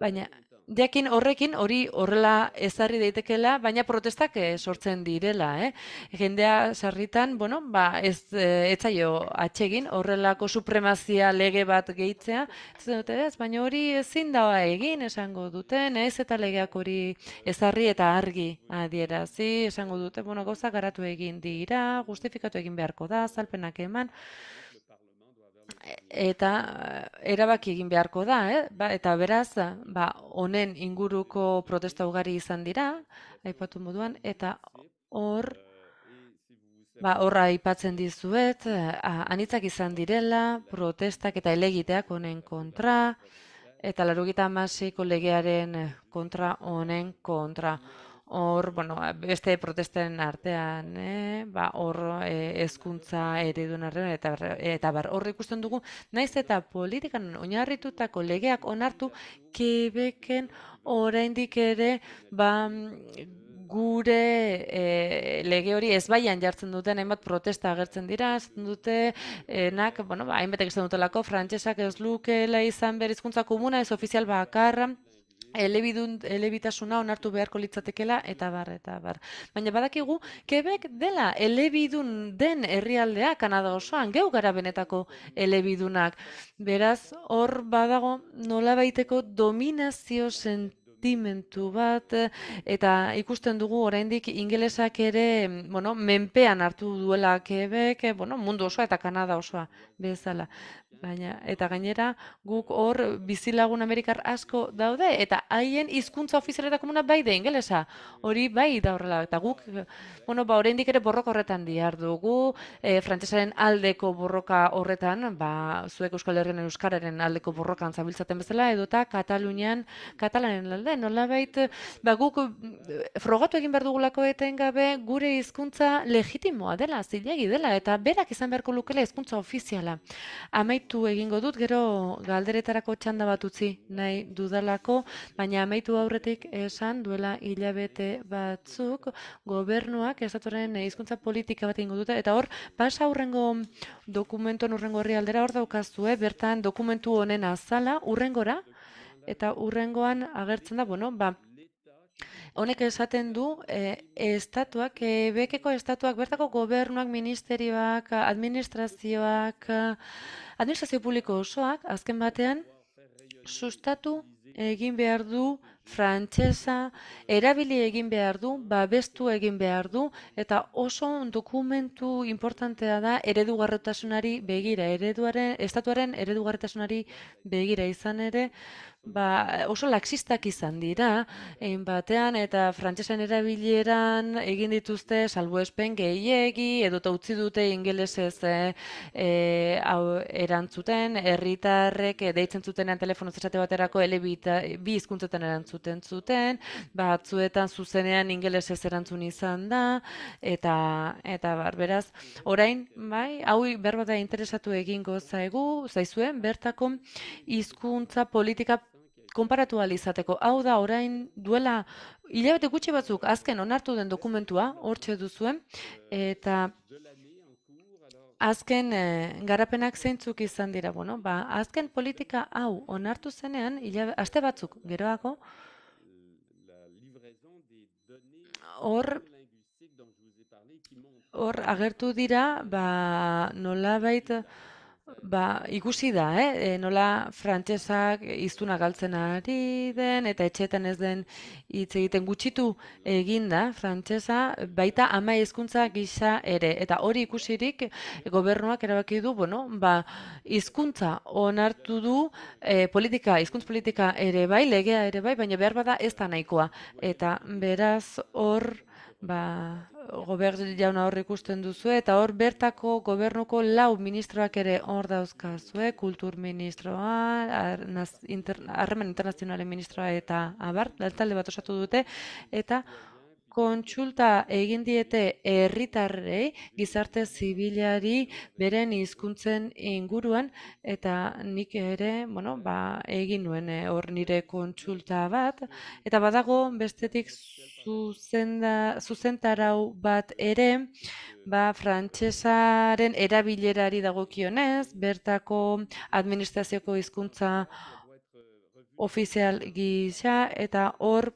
Baina jakin horrekin hori horrela ezarri daitekela, baina protestak eh, sortzen direla, eh. Jendea sarritan, bueno, ba ez etzaio eh, atxegin horrelako supremazia lege bat gehitzea, ez ez, baina hori ezin da egin esango duten, ez eta legeak hori ezarri eta argi adierazi, esango dute, bueno, gauza garatu egin dira, justifikatu egin beharko da, zalpenak eman eta eh, erabaki egin beharko da, eh? Ba, eta beraz, ba, honen inguruko protesta ugari izan dira, aipatu moduan, eta hor, ba, horra aipatzen dizuet, eh, anitzak izan direla, protestak eta elegiteak honen kontra, eta larugita masiko legearen eh, kontra honen kontra hor, bueno, ba, beste protestaren artean, eh, ba, hor eh, ezkuntza eredun arren, eta, eta bar, hor ikusten dugu, naiz eta politikan oinarritutako legeak onartu, kebeken oraindik ere, ba, gure eh, lege hori ez baian jartzen duten hainbat protesta agertzen dira ez dute eh, nak bueno ba hainbat ez dutelako frantsesak ez lukela izan berizkuntza komuna ez ofizial bakarra elebidun, elebitasuna onartu beharko litzatekela, eta bar, eta bar. Baina badakigu, Quebec dela elebidun den herrialdea Kanada osoan, geu gara benetako elebidunak. Beraz, hor badago nola dominazio sentu sentimentu bat, eh, eta ikusten dugu oraindik ingelesak ere mm, bueno, menpean hartu duela Quebec, eh, bueno, mundu osoa eta Kanada osoa bezala. Baina, eta gainera guk hor bizilagun Amerikar asko daude, eta haien hizkuntza ofizialetako komuna bai da ingelesa, hori bai da horrela, eta guk, bueno, ba, oraindik ere borroka horretan dihar dugu, e, frantsesaren aldeko borroka horretan, ba, zuek Euskal Herrian Euskararen aldeko borrokan zabiltzaten bezala, edota Katalunian, Katalanen alde, nolabait, ba guk mm, frogatu egin behar dugulako eten gabe, gure hizkuntza legitimoa dela, zilegi dela, eta berak izan beharko lukela hizkuntza ofiziala. Amaitu egingo dut, gero galderetarako txanda bat utzi nahi dudalako, baina amaitu aurretik esan duela hilabete batzuk, gobernuak, ez datoren hizkuntza politika bat egingo dute, eta hor, pasa aurrengo dokumentuan, urrengo herri aldera hor daukaztu, bertan dokumentu honen azala, urrengora, eta urrengoan agertzen da, bueno, ba, Honek esaten du, e, estatuak, e, bekeko estatuak, bertako gobernuak, ministerioak, administrazioak, administrazio publiko osoak, azken batean, sustatu egin behar du, frantsesa erabili egin behar du, babestu egin behar du, eta oso dokumentu importantea da eredugarretasunari begira, ereduaren, estatuaren eredugarretasunari begira izan ere, ba, oso laxistak izan dira, egin batean, eta frantsesen erabileran egin dituzte salbuespen gehiegi, edo utzi dute ingelesez e, hau erantzuten, herritarrek e, deitzen zutenean telefono zesate baterako elebita, bi hizkuntzetan erantzuten zuten, batzuetan zuzenean ingelesez erantzun izan da, eta, eta barberaz, orain, bai, hau da interesatu egingo zaigu, zaizuen, bertako hizkuntza politika konparatu alizateko. Hau da, orain duela hilabete gutxi batzuk azken onartu den dokumentua, hortxe duzuen, eta azken eh, garapenak zeintzuk izan dira, bueno, ba, azken politika hau onartu zenean, aste batzuk geroako, hor hor agertu dira ba nolabait ba, ikusi da, eh? E, nola frantsesak iztuna galtzen ari den eta etxeetan ez den hitz egiten gutxitu egin da frantsesa baita ama hizkuntza gisa ere eta hori ikusirik gobernuak erabaki du, bueno, ba hizkuntza onartu du e, politika, hizkuntz politika ere bai, legea ere bai, baina behar bada ez da nahikoa eta beraz hor Ba, gobernu jauna hor ikusten duzu eta hor bertako gobernuko lau ministroak ere hor dauzkazue, kultur ministroa, harreman inter, ministroa eta abar, talde bat osatu dute, eta kontsulta egin diete herritarrei gizarte zibilari beren hizkuntzen inguruan eta nik ere, bueno, ba, egin nuen eh, hor nire kontsulta bat eta badago bestetik zuzenda zuzentarau bat ere, ba frantsesaren erabilerari dagokionez, bertako administrazioko hizkuntza ofizial gisa eta hor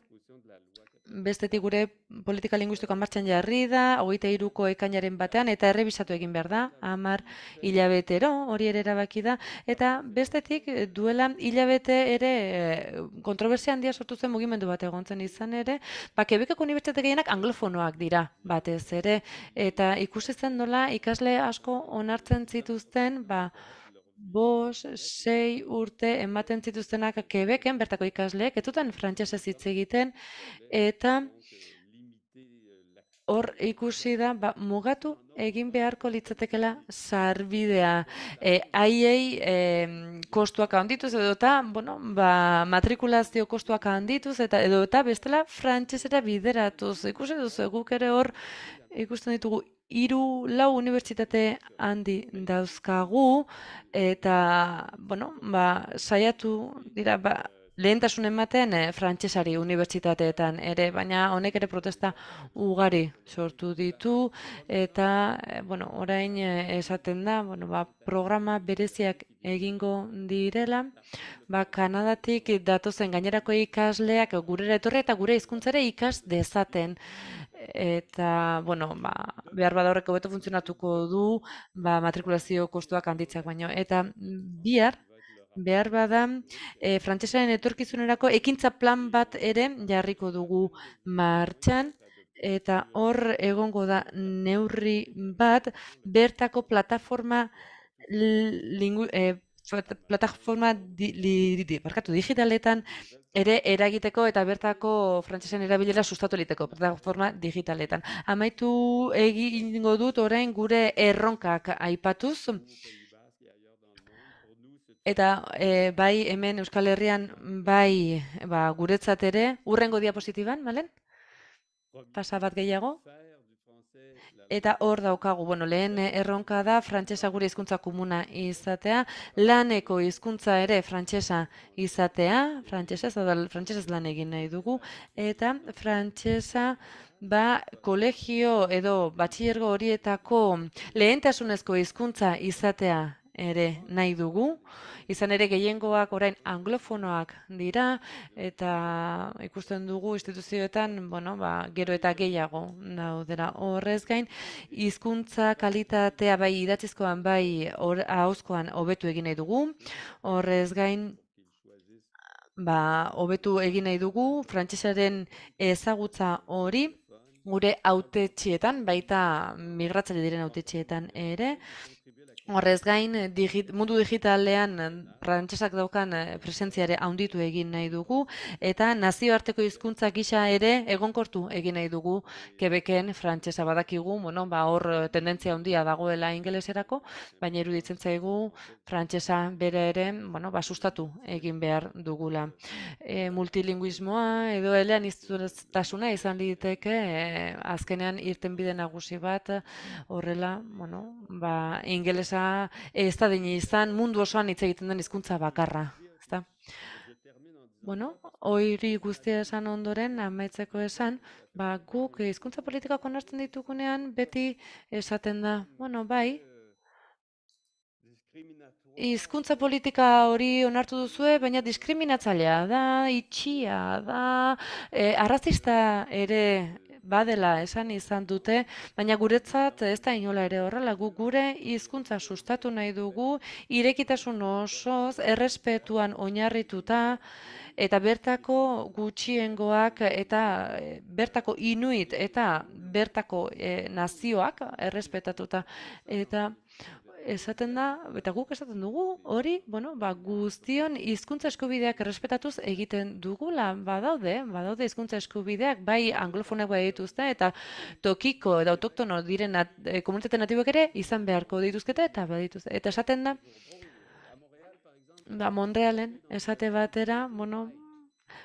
bestetik gure politika linguistikoa martxan jarri da, hogeita iruko ekainaren batean, eta errebisatu egin behar da, amar hilabetero, hori ere erabaki da, eta bestetik duela hilabete ere eh, kontroversia handia sortu zen mugimendu bat egontzen izan ere, ba, kebekeko unibertsitate anglofonoak dira, batez ere, eta ikusi zen nola ikasle asko onartzen zituzten, ba, bos, sei urte ematen zituztenak kebeken bertako ikasleek, etutan frantxese hitz egiten, eta hor ikusi da, ba, mugatu egin beharko litzatekela zarbidea. E, aiei e, kostuak handituz edo eta, bueno, ba, matrikulazio kostuak handituz eta edo eta bestela frantxezera bideratuz. Ikusi duzu, guk ere hor ikusten ditugu Hiru lau unibertsitate handi dauzkagu eta bueno, ba saiatu dira ba lehentasun ematen eh, frantsesari unibertsitateetan ere, baina honek ere protesta ugari sortu ditu eta eh, bueno, orain eh, esaten da, bueno, ba, programa bereziak egingo direla, ba, Kanadatik datozen gainerako ikasleak gure etorre eta gure hizkuntzare ikas dezaten eta bueno, ba, behar bada horreko beto funtzionatuko du ba, matrikulazio kostuak handitzak baino. Eta mm, bihar, behar badan, e, eh, frantzesaren etorkizunerako ekintza plan bat ere jarriko dugu martxan, eta hor egongo da neurri bat bertako plataforma lingu, eh, plataforma di, li, digitaletan ere eragiteko eta bertako frantsesen erabilera sustatu liteko plataforma digitaletan amaitu egingo dut orain gure erronkak aipatuz Eta e, bai hemen Euskal Herrian, bai ba, guretzat ere, urrengo diapositiban, malen? Pasa bat gehiago. Eta hor daukagu, bueno, lehen bai. erronka da, frantsesa gure hizkuntza komuna izatea, laneko hizkuntza ere frantsesa izatea, frantsesa, frantsesez lan egin nahi dugu, eta frantsesa ba, kolegio edo batxiergo horietako lehentasunezko hizkuntza izatea ere nahi dugu. Izan ere gehiengoak orain anglofonoak dira eta ikusten dugu instituzioetan, bueno, ba, gero eta gehiago daudera. Horrez gain, hizkuntza kalitatea bai idatzizkoan bai ahozkoan hobetu egin nahi dugu. Horrez gain, ba, hobetu egin nahi dugu frantsesaren ezagutza hori gure autetxietan, baita migratzaile diren autetxietan ere, Horrez gain, eh, digit, mundu digitalean eh, frantsesak daukan eh, presentziare handitu egin nahi dugu, eta nazioarteko hizkuntza gisa ere egonkortu egin nahi dugu kebeken frantsesa badakigu, bueno, ba hor tendentzia handia dagoela ingeleserako, baina iruditzen zaigu frantsesa bere ere, bueno, ba egin behar dugula. E, multilinguismoa edo elean izan liteke e, azkenean bide nagusi bat horrela, bueno, ba ingelesa da, eh, ez da dini izan, mundu osoan hitz egiten den hizkuntza bakarra. Ezta? Bueno, oiri guztia esan ondoren, amaitzeko esan, ba, guk hizkuntza politika konartzen ditugunean, beti esaten da, bueno, bai, hizkuntza politika hori onartu duzue, baina diskriminatzailea da, itxia da, e, arrazista ere badela esan izan dute baina guretzat ez da inola ere horrela gu gure hizkuntza sustatu nahi dugu irekitasun osoz errespetuan oinarrituta eta bertako gutxiengoak eta e, bertako Inuit eta bertako e, nazioak errespetatuta eta esaten da, eta guk esaten dugu, hori, bueno, ba, guztion hizkuntza eskubideak errespetatuz egiten dugula, badaude, badaude hizkuntza eskubideak, bai anglofonak bai dituzte, eta tokiko edo autoktono diren at, e, komunitate natibok ere izan beharko dituzketa eta badituzte. Eta esaten da, da, ba, Montrealen, esate batera, bueno,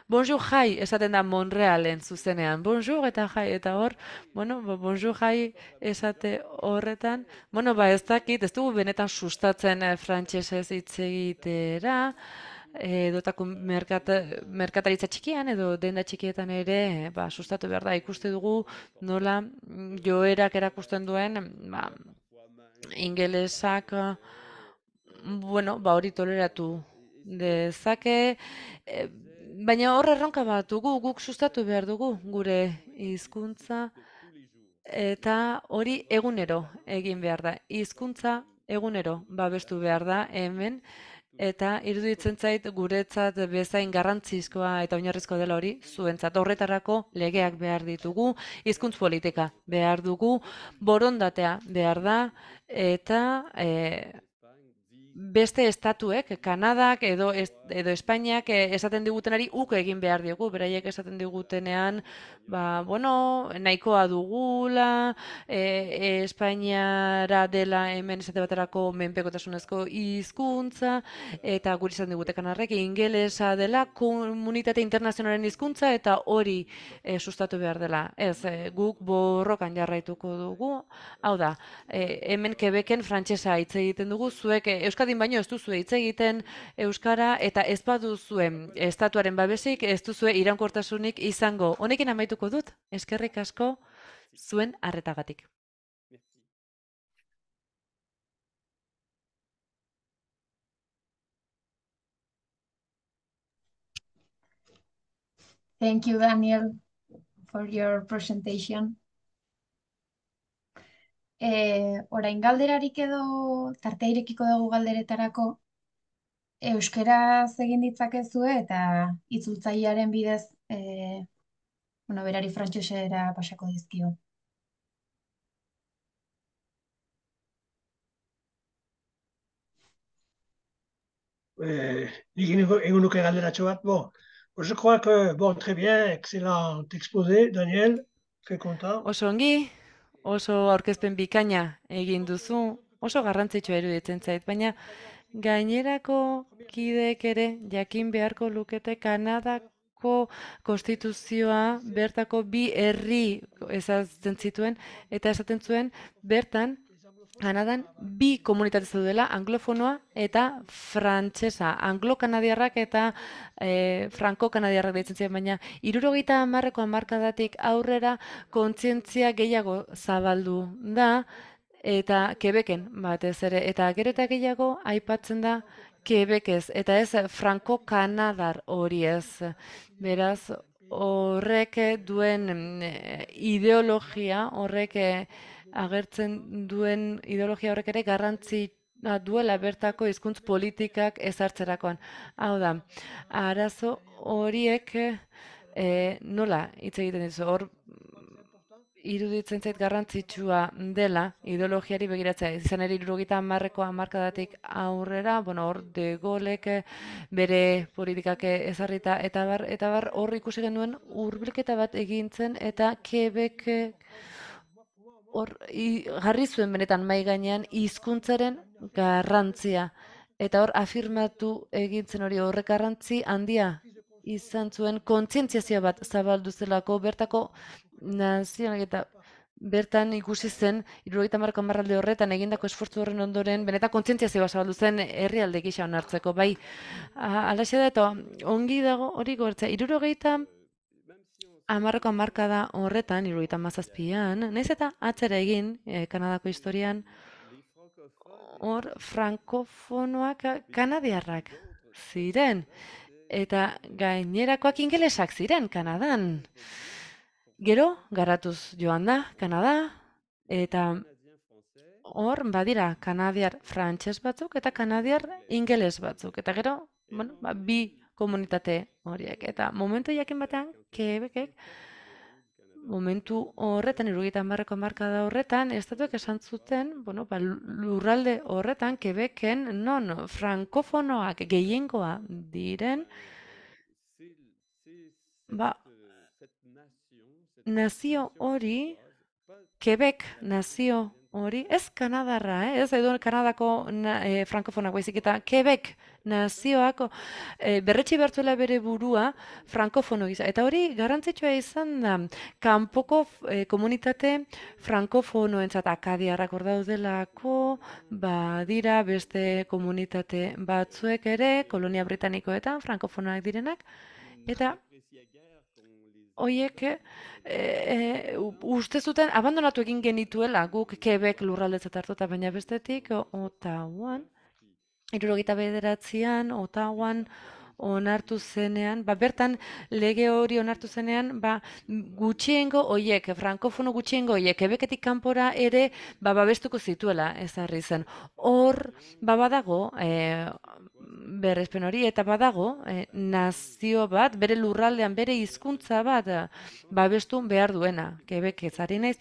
bonjour jai, esaten da Montrealen zuzenean, bonjour eta jai, eta hor, bueno, ba, bonjour jai, esate horretan, bueno, ba ez dakit, ez dugu benetan sustatzen eh, hitz itzegitera, eh, dotako merkata, merkataritza txikian edo denda txikietan ere, eh, ba, sustatu behar da, ikuste dugu nola mm, joerak erakusten duen, ba, ingelesak, bueno, ba hori toleratu dezake, eh, baina hor erronka bat dugu, guk sustatu behar dugu gure hizkuntza eta hori egunero egin behar da. Hizkuntza egunero babestu behar da hemen eta iruditzen zait guretzat bezain garrantzizkoa eta oinarrizko dela hori zuentzat horretarako legeak behar ditugu, hizkuntz politika behar dugu, borondatea behar da eta eh, beste estatuek, Kanadak edo, edo Espainiak eh, esaten digutenari uk egin behar diogu, beraiek esaten digutenean, ba, bueno, nahikoa dugula, e, e Espainiara dela hemen esate baterako menpekotasunezko hizkuntza eta guri esaten digute kanarrek, ingelesa dela komunitate internazionalen hizkuntza eta hori e, sustatu behar dela. Ez, e, guk borrokan jarraituko dugu, hau da, hemen kebeken frantsesa hitz egiten dugu, zuek Euskal Euskadin baino ez duzu hitz egiten Euskara eta ez baduzuen estatuaren babesik ez duzue iraunkortasunik izango. Honekin amaituko dut, eskerrik asko zuen harretagatik. Thank you, Daniel, for your presentation e, orain galderarik edo tartea irekiko dugu galderetarako euskera egin ditzakezue eta itzultzailearen bidez e, bueno, berari frantsesera pasako dizkio. Eh, ni gune une galdera txobat, bo. Pues je bon très bien, excellent exposé Daniel, très content. Osongi oso aurkezpen bikaina egin duzu, oso garrantzitsua iruditzen zait, baina gainerako kideek ere jakin beharko lukete Kanadako konstituzioa bertako bi herri ezazten zituen eta esaten zuen bertan Kanadan bi komunitate zaudela anglofonoa eta frantsesa, anglo eta e, eh, franko ziren baina 70ko hamarkadatik aurrera kontzientzia gehiago zabaldu da eta Kebeken batez ere eta agereta gehiago aipatzen da Quebecez eta ez franko-kanadar hori ez. Beraz, horrek duen eh, ideologia, horrek eh, agertzen duen ideologia horrek ere garrantzi ah, duela bertako hizkuntz politikak ezartzerakoan. Hau da, arazo horiek e, nola hitz egiten dizu, hor iruditzen zait garrantzitsua dela ideologiari begiratzea. Izan ere, irurugita marreko amarkadatik aurrera, bueno, hor de eh, bere politikak ezarrita, eta eta hor ikusi genuen urbilketa bat egintzen, eta kebek hor jarri zuen benetan mai gainean hizkuntzaren garrantzia eta hor afirmatu egintzen hori horrek garrantzi handia izan zuen kontzientziazio bat zabaldu zelako bertako nazionak eta bertan ikusi zen 70 hamarko hamarralde horretan egindako esfortzu horren ondoren benetan kontzientziazio bat zabaldu zen herrialde gisa onartzeko bai halaxe da eta ongi dago hori gortzea hirurogeita amarka hamarkada horretan, iruditan mazazpian, naiz eta atzera egin eh, Kanadako historian, hor frankofonoak kanadiarrak ziren, eta gainerakoak ingelesak ziren Kanadan. Gero, garatuz joan da, Kanada, eta hor badira kanadiar frantses batzuk eta kanadiar ingeles batzuk. Eta gero, ba, bi komunitate horiek. Eta momentu jakin batean, kebekek, momentu horretan, irugitan barreko marka da horretan, estatuak esan zuten, bueno, ba, lurralde horretan, kebeken, non, frankofonoak gehiengoa diren, ba, nazio hori, kebek nazio hori, ez Kanadarra, eh? ez edo Kanadako na, eh, frankofonak baizik eta kebek, nazioako e, eh, berretxe bertuela bere burua frankofono gisa. Eta hori garrantzitsua izan da, kanpoko eh, komunitate frankofono entzat akadiarrak ordaudelako, ba, dira beste komunitate batzuek ere, kolonia britanikoetan, frankofonoak direnak, eta Oiek, e, eh, uste zuten, abandonatu egin genituela guk Quebec lurraldetzat hartuta, baina bestetik, Otauan, irurogeita bederatzean, otauan, onartu zenean, ba, bertan lege hori onartu zenean, ba, gutxiengo hoiek, frankofono gutxiengo hoiek, ebeketik kanpora ere, ba, babestuko zituela, ez zen. Hor, ba, badago, e, eh, berrezpen hori, eta badago, e, nazio bat, bere lurraldean, bere hizkuntza bat, eh, babestun behar duena, kebeketzari naiz.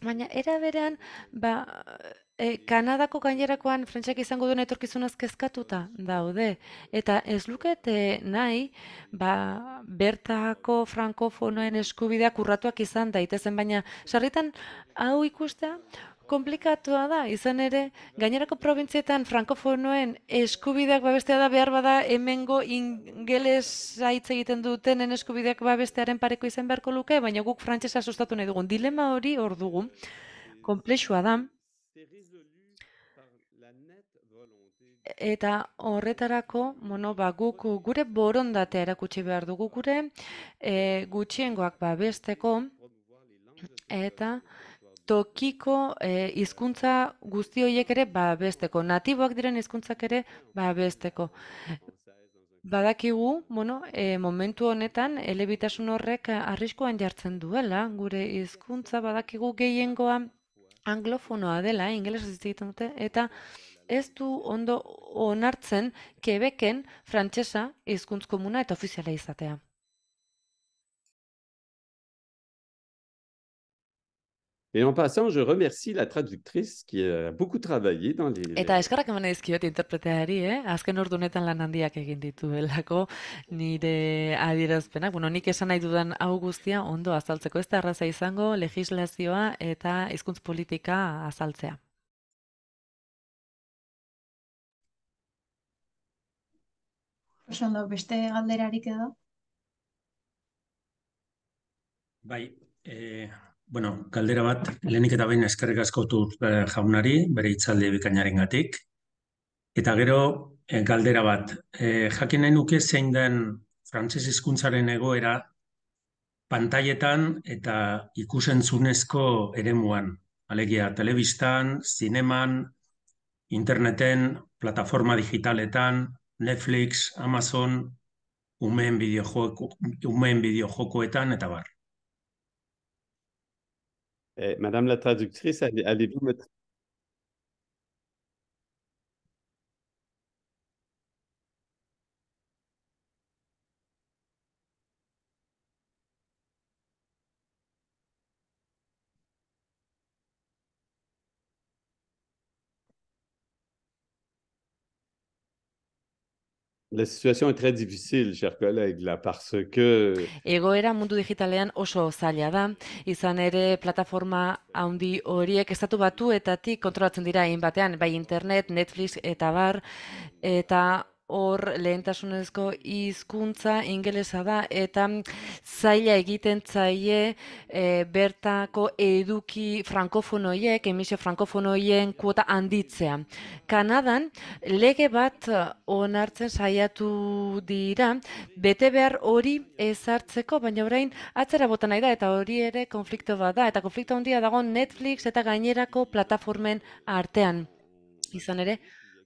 Baina, era berean, ba, E, Kanadako gainerakoan frantsak izango duen etorkizunaz kezkatuta daude. Eta ez lukete nahi, ba, bertako frankofonoen eskubideak urratuak izan daitezen, baina sarritan hau ikustea, komplikatua da, izan ere, gainerako probintzietan frankofonoen eskubideak babestea da behar bada hemengo ingelesa hitz egiten dutenen eskubideak babestearen pareko izan beharko luke, baina guk frantsesa sustatu nahi dugun. Dilema hori hor dugu, komplexua da, eta horretarako bueno, ba, guk gure borondatea erakutsi behar dugu gure e, gutxiengoak babesteko eta tokiko eh, hizkuntza e, guzti horiek ere babesteko natiboak diren hizkuntzak ere babesteko Badakigu, bueno, e, momentu honetan elebitasun horrek arriskoan jartzen duela, gure hizkuntza badakigu gehiengoa anglofonoa dela, ingelesa zitzen dute, eta ez du ondo onartzen kebeken frantsesa hizkuntz komuna eta ofiziala izatea. Et en passant, je remercie la traductrice qui a beaucoup travaillé dans les... Eta eskarrak emana izkiot interpreteari, eh? Azken ordunetan lan handiak egin ditu helako nire adierazpenak. Bueno, nik esan nahi dudan hau guztia ondo azaltzeko. Ez da arraza izango legislazioa eta hizkuntz politika azaltzea. Osondo, beste galderarik edo? Bai, e, bueno, galdera bat, lehenik eta behin eskerrik asko eh, jaunari, bere itzalde bikainaren gatik. Eta gero, eh, galdera bat, e, jakin nahi nuke zein den frantzes hizkuntzaren egoera pantailetan eta ikusentzunezko eremuan. Alegia, telebistan, zineman, interneten, plataforma digitaletan, Netflix, Amazon, umeen, même umeen et eta bar. Eh, madame la traductrice, allez-vous me, La situation est très difficile, chers collègues, là, parce que... Egoera mundu digitalean oso zaila da, izan ere plataforma handi horiek estatu batuetatik kontrolatzen dira egin batean, bai internet, Netflix eta bar, eta hor lehentasunezko hizkuntza ingelesa da eta zaila egiten zaie eh, bertako eduki frankofonoiek, emisio frankofonoien kuota handitzea. Kanadan lege bat eh, onartzen saiatu dira bete behar hori ezartzeko, baina orain atzera bota nahi da eta hori ere konflikto bat da eta konflikto handia dago Netflix eta gainerako plataformen artean izan ere,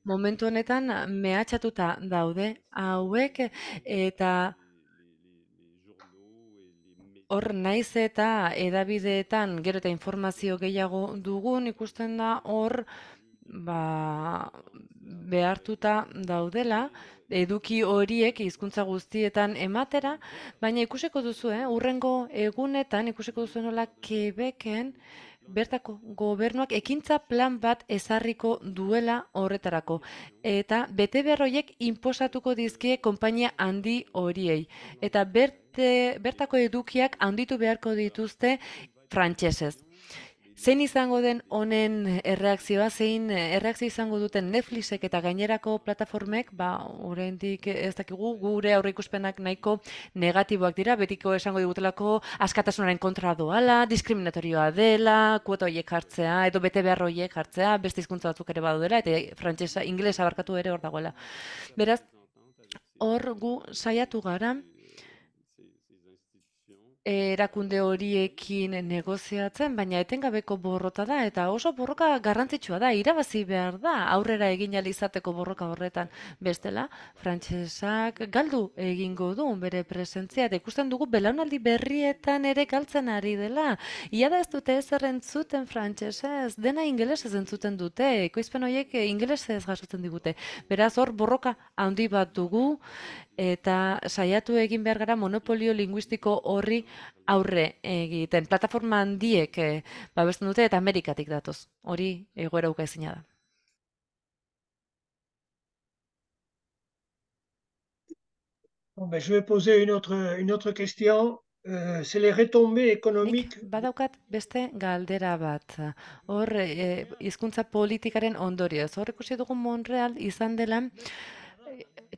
momentu honetan ah, mehatxatuta daude hauek eta hor naiz eta edabideetan gero eta informazio gehiago dugun ikusten da hor ba, behartuta daudela eduki horiek hizkuntza guztietan ematera baina ikusiko duzu eh? urrengo egunetan ikusiko duzu nola kebeken bertako gobernuak ekintza plan bat ezarriko duela horretarako. Eta bete berroiek inposatuko dizkie konpainia handi horiei. Eta bertako edukiak handitu beharko dituzte frantxesez. Zein izango den honen eh, erreakzioa, zein eh, erreakzio izango duten Netflixek eta gainerako plataformek, ba, oraindik ez dakigu, gure aurreikuspenak nahiko negatiboak dira, betiko esango digutelako askatasunaren kontra doala, diskriminatorioa dela, kuota hartzea, edo bete behar horiek hartzea, beste hizkuntza batzuk ere badudela, eta frantsesa, inglesa barkatu ere hor dagoela. Beraz, hor gu saiatu gara, erakunde horiekin negoziatzen, baina etengabeko borrota da, eta oso borroka garrantzitsua da, irabazi behar da, aurrera egin izateko borroka horretan bestela, frantsesak galdu egingo du bere presentzia, eta ikusten dugu belaunaldi berrietan ere galtzen ari dela, ia da ez dute ez errentzuten frantsesez, dena ingeles ez entzuten dute, ekoizpen horiek ingeles ez digute, beraz hor borroka handi bat dugu, eta saiatu egin behar gara monopolio linguistiko horri aurre egiten. Plataforma handiek e, babesten dute eta Amerikatik datoz. Hori egoera uka ezina da. Bon, je vais poser une autre, une autre question. Euh, c'est les retombées économiques. Nik badaukat beste galdera bat. Hor, eh, hizkuntza politikaren ondorioz. Hor, ikusi dugu Montreal izan dela,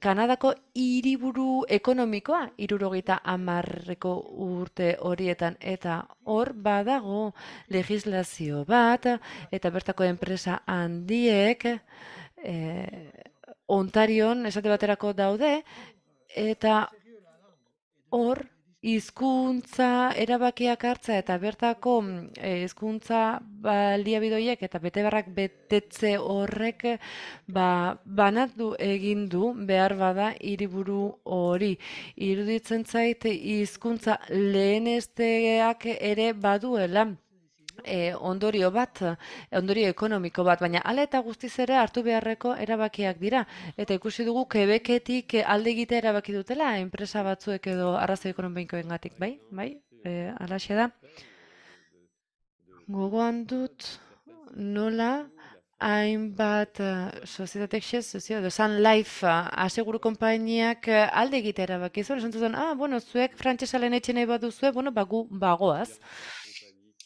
Kanadako hiriburu ekonomikoa hirurogeita hamarreko urte horietan eta hor badago legislazio bat eta bertako enpresa handiek e, Ontarion esate baterako daude eta hor hizkuntza erabakiak hartza eta bertako mm, hizkuntza e, baldiabidoiek eta betebarrak betetze horrek ba, banatu egin du behar bada hiriburu hori. Iruditzen zaite hizkuntza lehenesteak ere baduela e, ondorio bat, ondorio ekonomiko bat, baina ala eta guztiz ere hartu beharreko erabakiak dira. Eta ikusi dugu kebeketik alde egitea erabaki dutela, enpresa batzuek edo arrazo ekonomiko engatik, bai? Bai? E, ala da. Gogoan dut nola hainbat eh, sozietatek xez, sozio, edo Sun Life eh, aseguru kompainiak eh, alde egitea erabaki. Zuen, esan duzuen, ah, bueno, zuek frantxesalen etxenei bat duzue, bueno, bagu, bagoaz.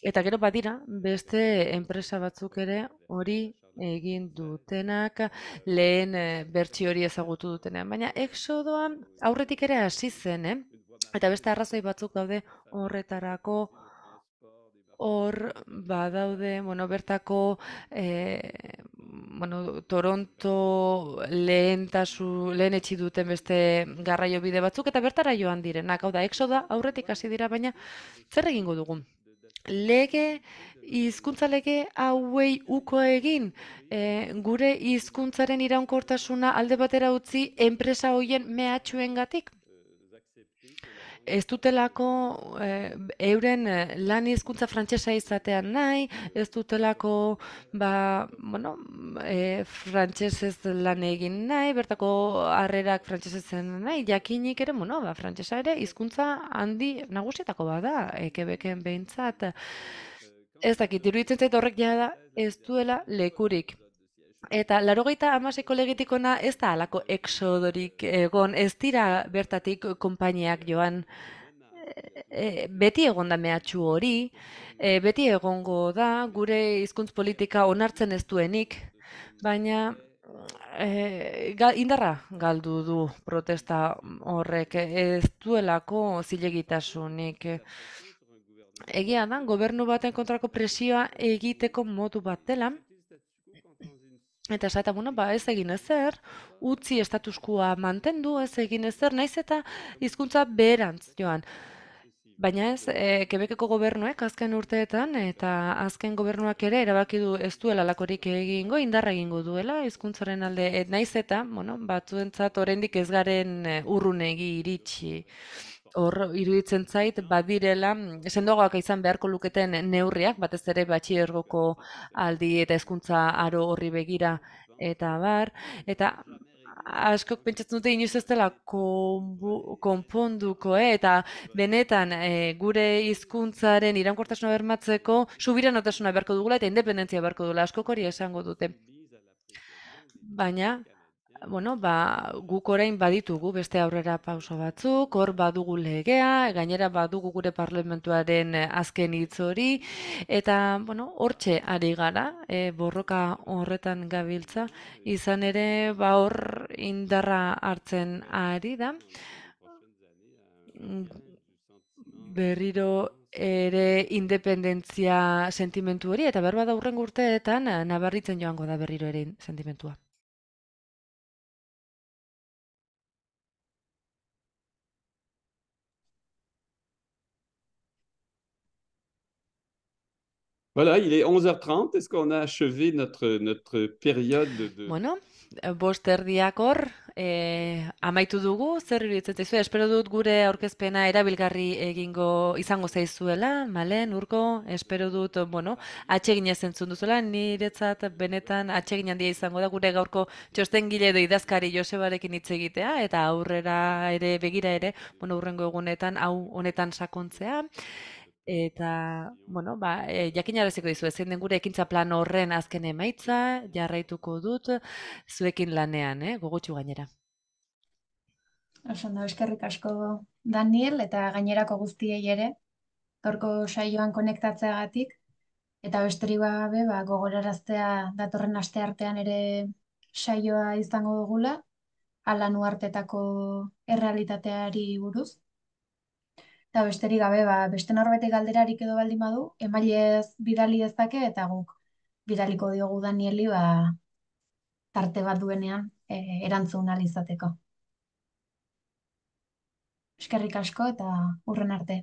Eta gero badira, beste enpresa batzuk ere hori egin dutenak, lehen eh, bertsi hori ezagutu dutenean. Baina eksodoa aurretik ere hasi zen, eh? eta beste arrazoi batzuk daude horretarako hor badaude, bueno, bertako eh, bueno, Toronto lehen, tasu, lehen etxi duten beste garraio bide batzuk, eta bertara joan direnak, hau da, aurretik hasi dira, baina zer egingo dugun? lege, hizkuntza lege hauei uko egin, eh, gure hizkuntzaren iraunkortasuna alde batera utzi enpresa hoien mehatxuen ez dutelako eh, euren eh, lan hizkuntza frantsesa izatean nahi, ez dutelako ba, bueno, eh, frantsesez lan egin nahi, bertako harrerak frantsesezen nahi, jakinik ere, bueno, ba, frantsesa ere hizkuntza handi nagusietako bada, ekebeken behintzat. Ez dakit, iruditzen zait horrek da, ez duela lekurik. Eta larogeita amaseko legitikona ez da alako eksodorik egon, ez dira bertatik konpainiak joan e, e, beti egon da mehatxu hori, e, beti egongo da gure hizkuntz politika onartzen ez duenik, baina e, indarra galdu du protesta horrek, ez duelako zilegitasunik. Egia da, gobernu baten kontrako presioa egiteko modu bat dela, Eta ba, ez egin ezer, utzi estatuzkoa mantendu, ez egin ezer, naiz eta hizkuntza beherantz joan. Baina ez, e, kebekeko gobernuek azken urteetan, eta azken gobernuak ere, erabaki du ez duela lakorik egingo, indarra egingo duela, hizkuntzaren alde, et, naiz eta, bueno, batzuentzat oraindik ez garen e, urrunegi iritsi hor iruditzen zait, badirela, mm, sendoagoak izan beharko luketen neurriak, batez ere batxiergoko aldi eta hezkuntza aro horri begira, eta bar, eta askok pentsatzen dute inoiz ez dela konponduko, eh? eta benetan eh, gure hizkuntzaren irankortasuna bermatzeko, subiranotasuna beharko dugula eta independentzia beharko dugula, askok hori esango dute. Baina, bueno, ba, guk orain baditugu beste aurrera pauso batzuk, hor badugu legea, gainera badugu gure parlamentuaren eh, azken hitz hori eta bueno, hortxe ari gara, e, borroka horretan gabiltza, izan ere ba hor indarra hartzen ari da. Berriro ere independentzia sentimentu hori eta berba da urrengo urteetan eh, nabarritzen joango da berriro ere sentimentua. Voilà, il est 11h30. notre, notre période de... Bueno, eh, bost hor, eh, amaitu dugu, zer iruditzen zaizu, espero dut gure aurkezpena erabilgarri egingo izango zaizuela, malen, urko, espero dut, bueno, atsegin ezen zunduzela, niretzat benetan atsegin handia izango da, gure gaurko txosten gile edo idazkari Josebarekin hitz egitea, eta aurrera ere, begira ere, bueno, urrengo egunetan, hau honetan sakontzea. Eta, bueno, ba, e, jakin jarraziko dizu, ezin den gure ekintza plan horren azken emaitza, jarraituko dut, zuekin lanean, eh? Gogotxu gainera. da, eskerrik asko Daniel eta gainerako guztiei ere, torko saioan konektatzeagatik, eta besterik gabe, ba, gogoraraztea datorren aste artean ere saioa izango dugula, ala nuartetako errealitateari buruz eta besterik gabe, ba, beste norbete galderarik edo baldin badu, emailez bidali ezake eta guk bidaliko diogu Danieli, ba, tarte bat duenean e, erantzun alizateko. Eskerrik asko eta urren arte.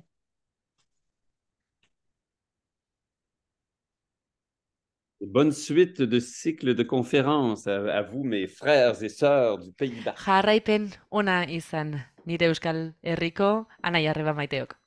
Bonne suite de cycle de conférence à vous mes frères et sœurs du pays bas. Jarraipen ona izan nire euskal herriko anaiarreba maiteok.